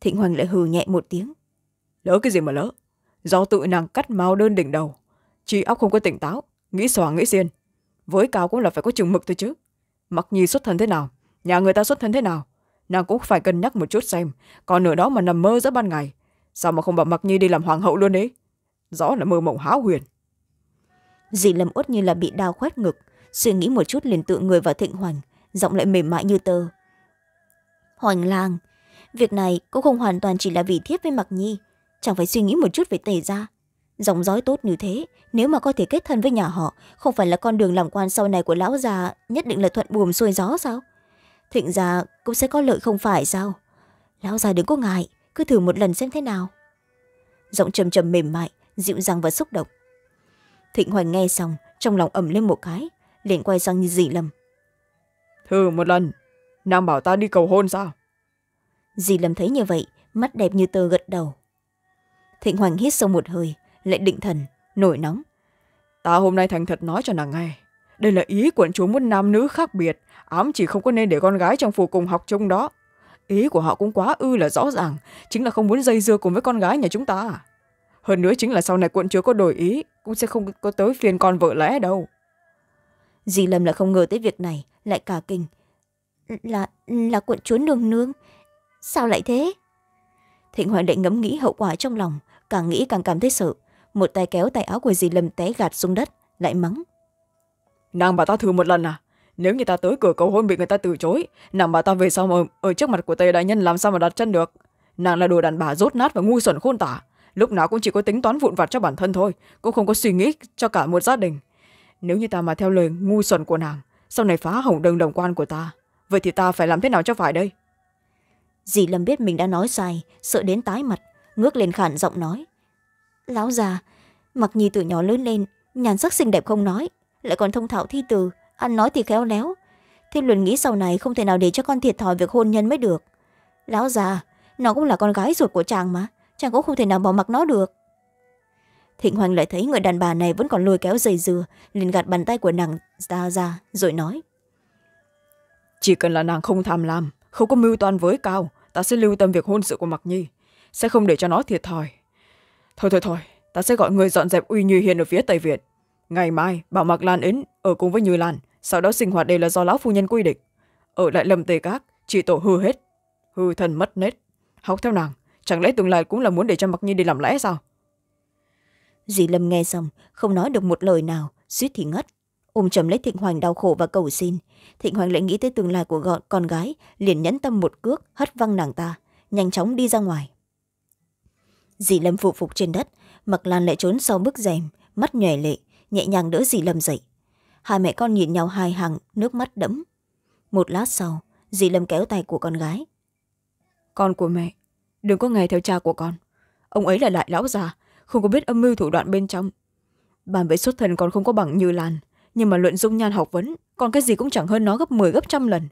thịnh hoàng lại hừ nhẹ một tiếng lỡ cái gì mà lỡ do tự nàng cắt máu đơn đỉnh đầu chị óc không có tỉnh táo nghĩ xòa nghĩ xiên với cao cũng là phải có chừng mực thôi chứ mặc nhi xuất thân thế nào nhà người ta xuất thân thế nào nàng cũng phải cân nhắc một chút xem còn nửa đó mà nằm mơ giữa ban ngày sao mà không bảo mặc nhi đi làm hoàng hậu luôn đấy rõ là mơ mộng háo huyền dì lầm út như là bị đau khoét ngực suy nghĩ một chút liền tự người vào thịnh hoành giọng lại mềm mại như tơ hoành lang việc này cũng không hoàn toàn chỉ là vì thiếp với mặc nhi chẳng phải suy nghĩ một chút về tề gia dòng dõi tốt như thế nếu mà có thể kết thân với nhà họ không phải là con đường làm quan sau này của lão già nhất định là thuận buồm xuôi gió sao thịnh gia cũng sẽ có lợi không phải sao lão già đừng có ngại cứ thử một lần xem thế nào giọng trầm trầm mềm mại dịu dàng và xúc động thịnh hoành nghe xong trong lòng ẩm lên một cái liền quay sang như dì lầm thử một lần nàng bảo ta đi cầu hôn sao dì lâm thấy như vậy mắt đẹp như tơ gật đầu thịnh hoàng hít sâu một hơi lại định thần nổi nóng ta hôm nay thành thật nói cho nàng nghe đây là ý quận chúa muốn nam nữ khác biệt ám chỉ không có nên để con gái trong phù cùng học chung đó ý của họ cũng quá ư là rõ ràng chính là không muốn dây dưa cùng với con gái nhà chúng ta hơn nữa chính là sau này quận chúa có đổi ý cũng sẽ không có tới phiền con vợ lẽ đâu dì lâm lại không ngờ tới việc này lại cả kinh là là quận chúa nương nương sao lại thế thịnh hoàng định ngẫm nghĩ hậu quả trong lòng càng nghĩ càng cảm thấy sợ một tay kéo tay áo của dì lâm té gạt xuống đất lại mắng nàng bà ta thử một lần à nếu như ta tới cửa cầu hôn bị người ta từ chối nàng bà ta về sau mà ở trước mặt của tề đại nhân làm sao mà đặt chân được nàng là đồ đàn bà rốt nát và ngu xuẩn khôn tả lúc nào cũng chỉ có tính toán vụn vặt cho bản thân thôi cũng không có suy nghĩ cho cả một gia đình nếu như ta mà theo lời ngu xuẩn của nàng sau này phá hỏng đường đồng quan của ta vậy thì ta phải làm thế nào cho phải đây dì lâm biết mình đã nói sai sợ đến tái mặt ngước lên khản giọng nói lão già mặc nhi từ nhỏ lớn lên nhàn sắc xinh đẹp không nói lại còn thông thạo thi từ ăn nói thì khéo léo thiên luận nghĩ sau này không thể nào để cho con thiệt thòi việc hôn nhân mới được lão già nó cũng là con gái ruột của chàng mà chàng cũng không thể nào bỏ mặc nó được thịnh hoành lại thấy người đàn bà này vẫn còn lôi kéo dây dừa liền gạt bàn tay của nàng ra ra rồi nói chỉ cần là nàng không tham lam không có mưu toan với cao ta sẽ lưu tâm việc hôn sự của mặc nhi sẽ không để cho nó thiệt thòi thôi thôi thôi ta sẽ gọi người dọn dẹp uy như hiền ở phía tây việt ngày mai bảo mặc lan đến ở cùng với như lan sau đó sinh hoạt đều là do lão phu nhân quy định ở lại lâm tề các chị tổ hư hết hư thân mất nết học theo nàng chẳng lẽ tương lai cũng là muốn để cho mặc nhi đi làm lẽ sao dì lâm nghe xong không nói được một lời nào suýt thì ngất ôm chầm lấy thịnh hoành đau khổ và cầu xin thịnh hoành lại nghĩ tới tương lai của con gái liền nhẫn tâm một cước hất văng nàng ta nhanh chóng đi ra ngoài dì lâm phụ phục trên đất mặc lan lại trốn sau bức rèm mắt nhòe lệ nhẹ nhàng đỡ dì lâm dậy hai mẹ con nhìn nhau hai hàng nước mắt đẫm một lát sau dì lâm kéo tay của con gái con của mẹ đừng có nghe theo cha của con ông ấy là lại lão già không có biết âm mưu thủ đoạn bên trong bàn về xuất thần còn không có bằng như lan nhưng mà luận dung nhan học vấn còn cái gì cũng chẳng hơn nó gấp m gấp trăm lần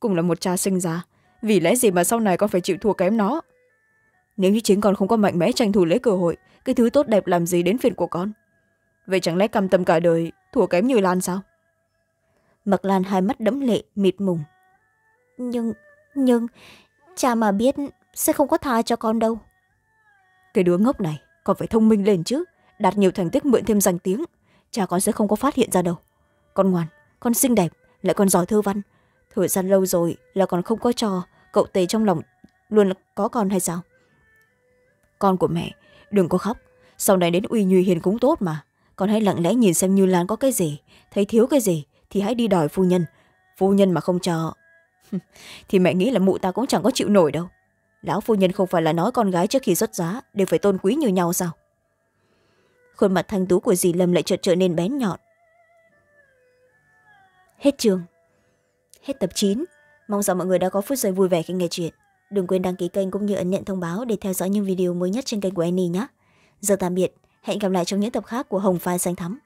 cùng là một cha sinh ra vì lẽ gì mà sau này con phải chịu thua kém nó nếu như chính con không có mạnh mẽ tranh thủ lấy cơ hội cái thứ tốt đẹp làm gì đến phiền của con vậy chẳng lẽ cam tâm cả đời thua kém như lan sao mặc lan hai mắt đẫm lệ mịt mùng nhưng nhưng cha mà biết sẽ không có tha cho con đâu cái đứa ngốc này còn phải thông minh lên chứ đạt nhiều thành tích mượn thêm danh tiếng cha con sẽ không có phát hiện ra đâu con ngoan con xinh đẹp lại còn giỏi thơ văn thời gian lâu rồi là còn không có cho cậu tề trong lòng luôn có con hay sao con của mẹ đừng có khóc sau này đến uy nhuy hiền cũng tốt mà con hãy lặng lẽ nhìn xem như lan có cái gì thấy thiếu cái gì thì hãy đi đòi phu nhân phu nhân mà không cho *laughs* thì mẹ nghĩ là mụ ta cũng chẳng có chịu nổi đâu lão phu nhân không phải là nói con gái trước khi xuất giá đều phải tôn quý như nhau sao khuôn mặt thanh tú của dì lâm lại chợt trở nên bén nhọn hết trường hết tập chín mong rằng mọi người đã có phút giây vui vẻ khi nghe chuyện đừng quên đăng ký kênh cũng như ấn nhận thông báo để theo dõi những video mới nhất trên kênh của Annie nhé giờ tạm biệt hẹn gặp lại trong những tập khác của hồng phai xanh thắm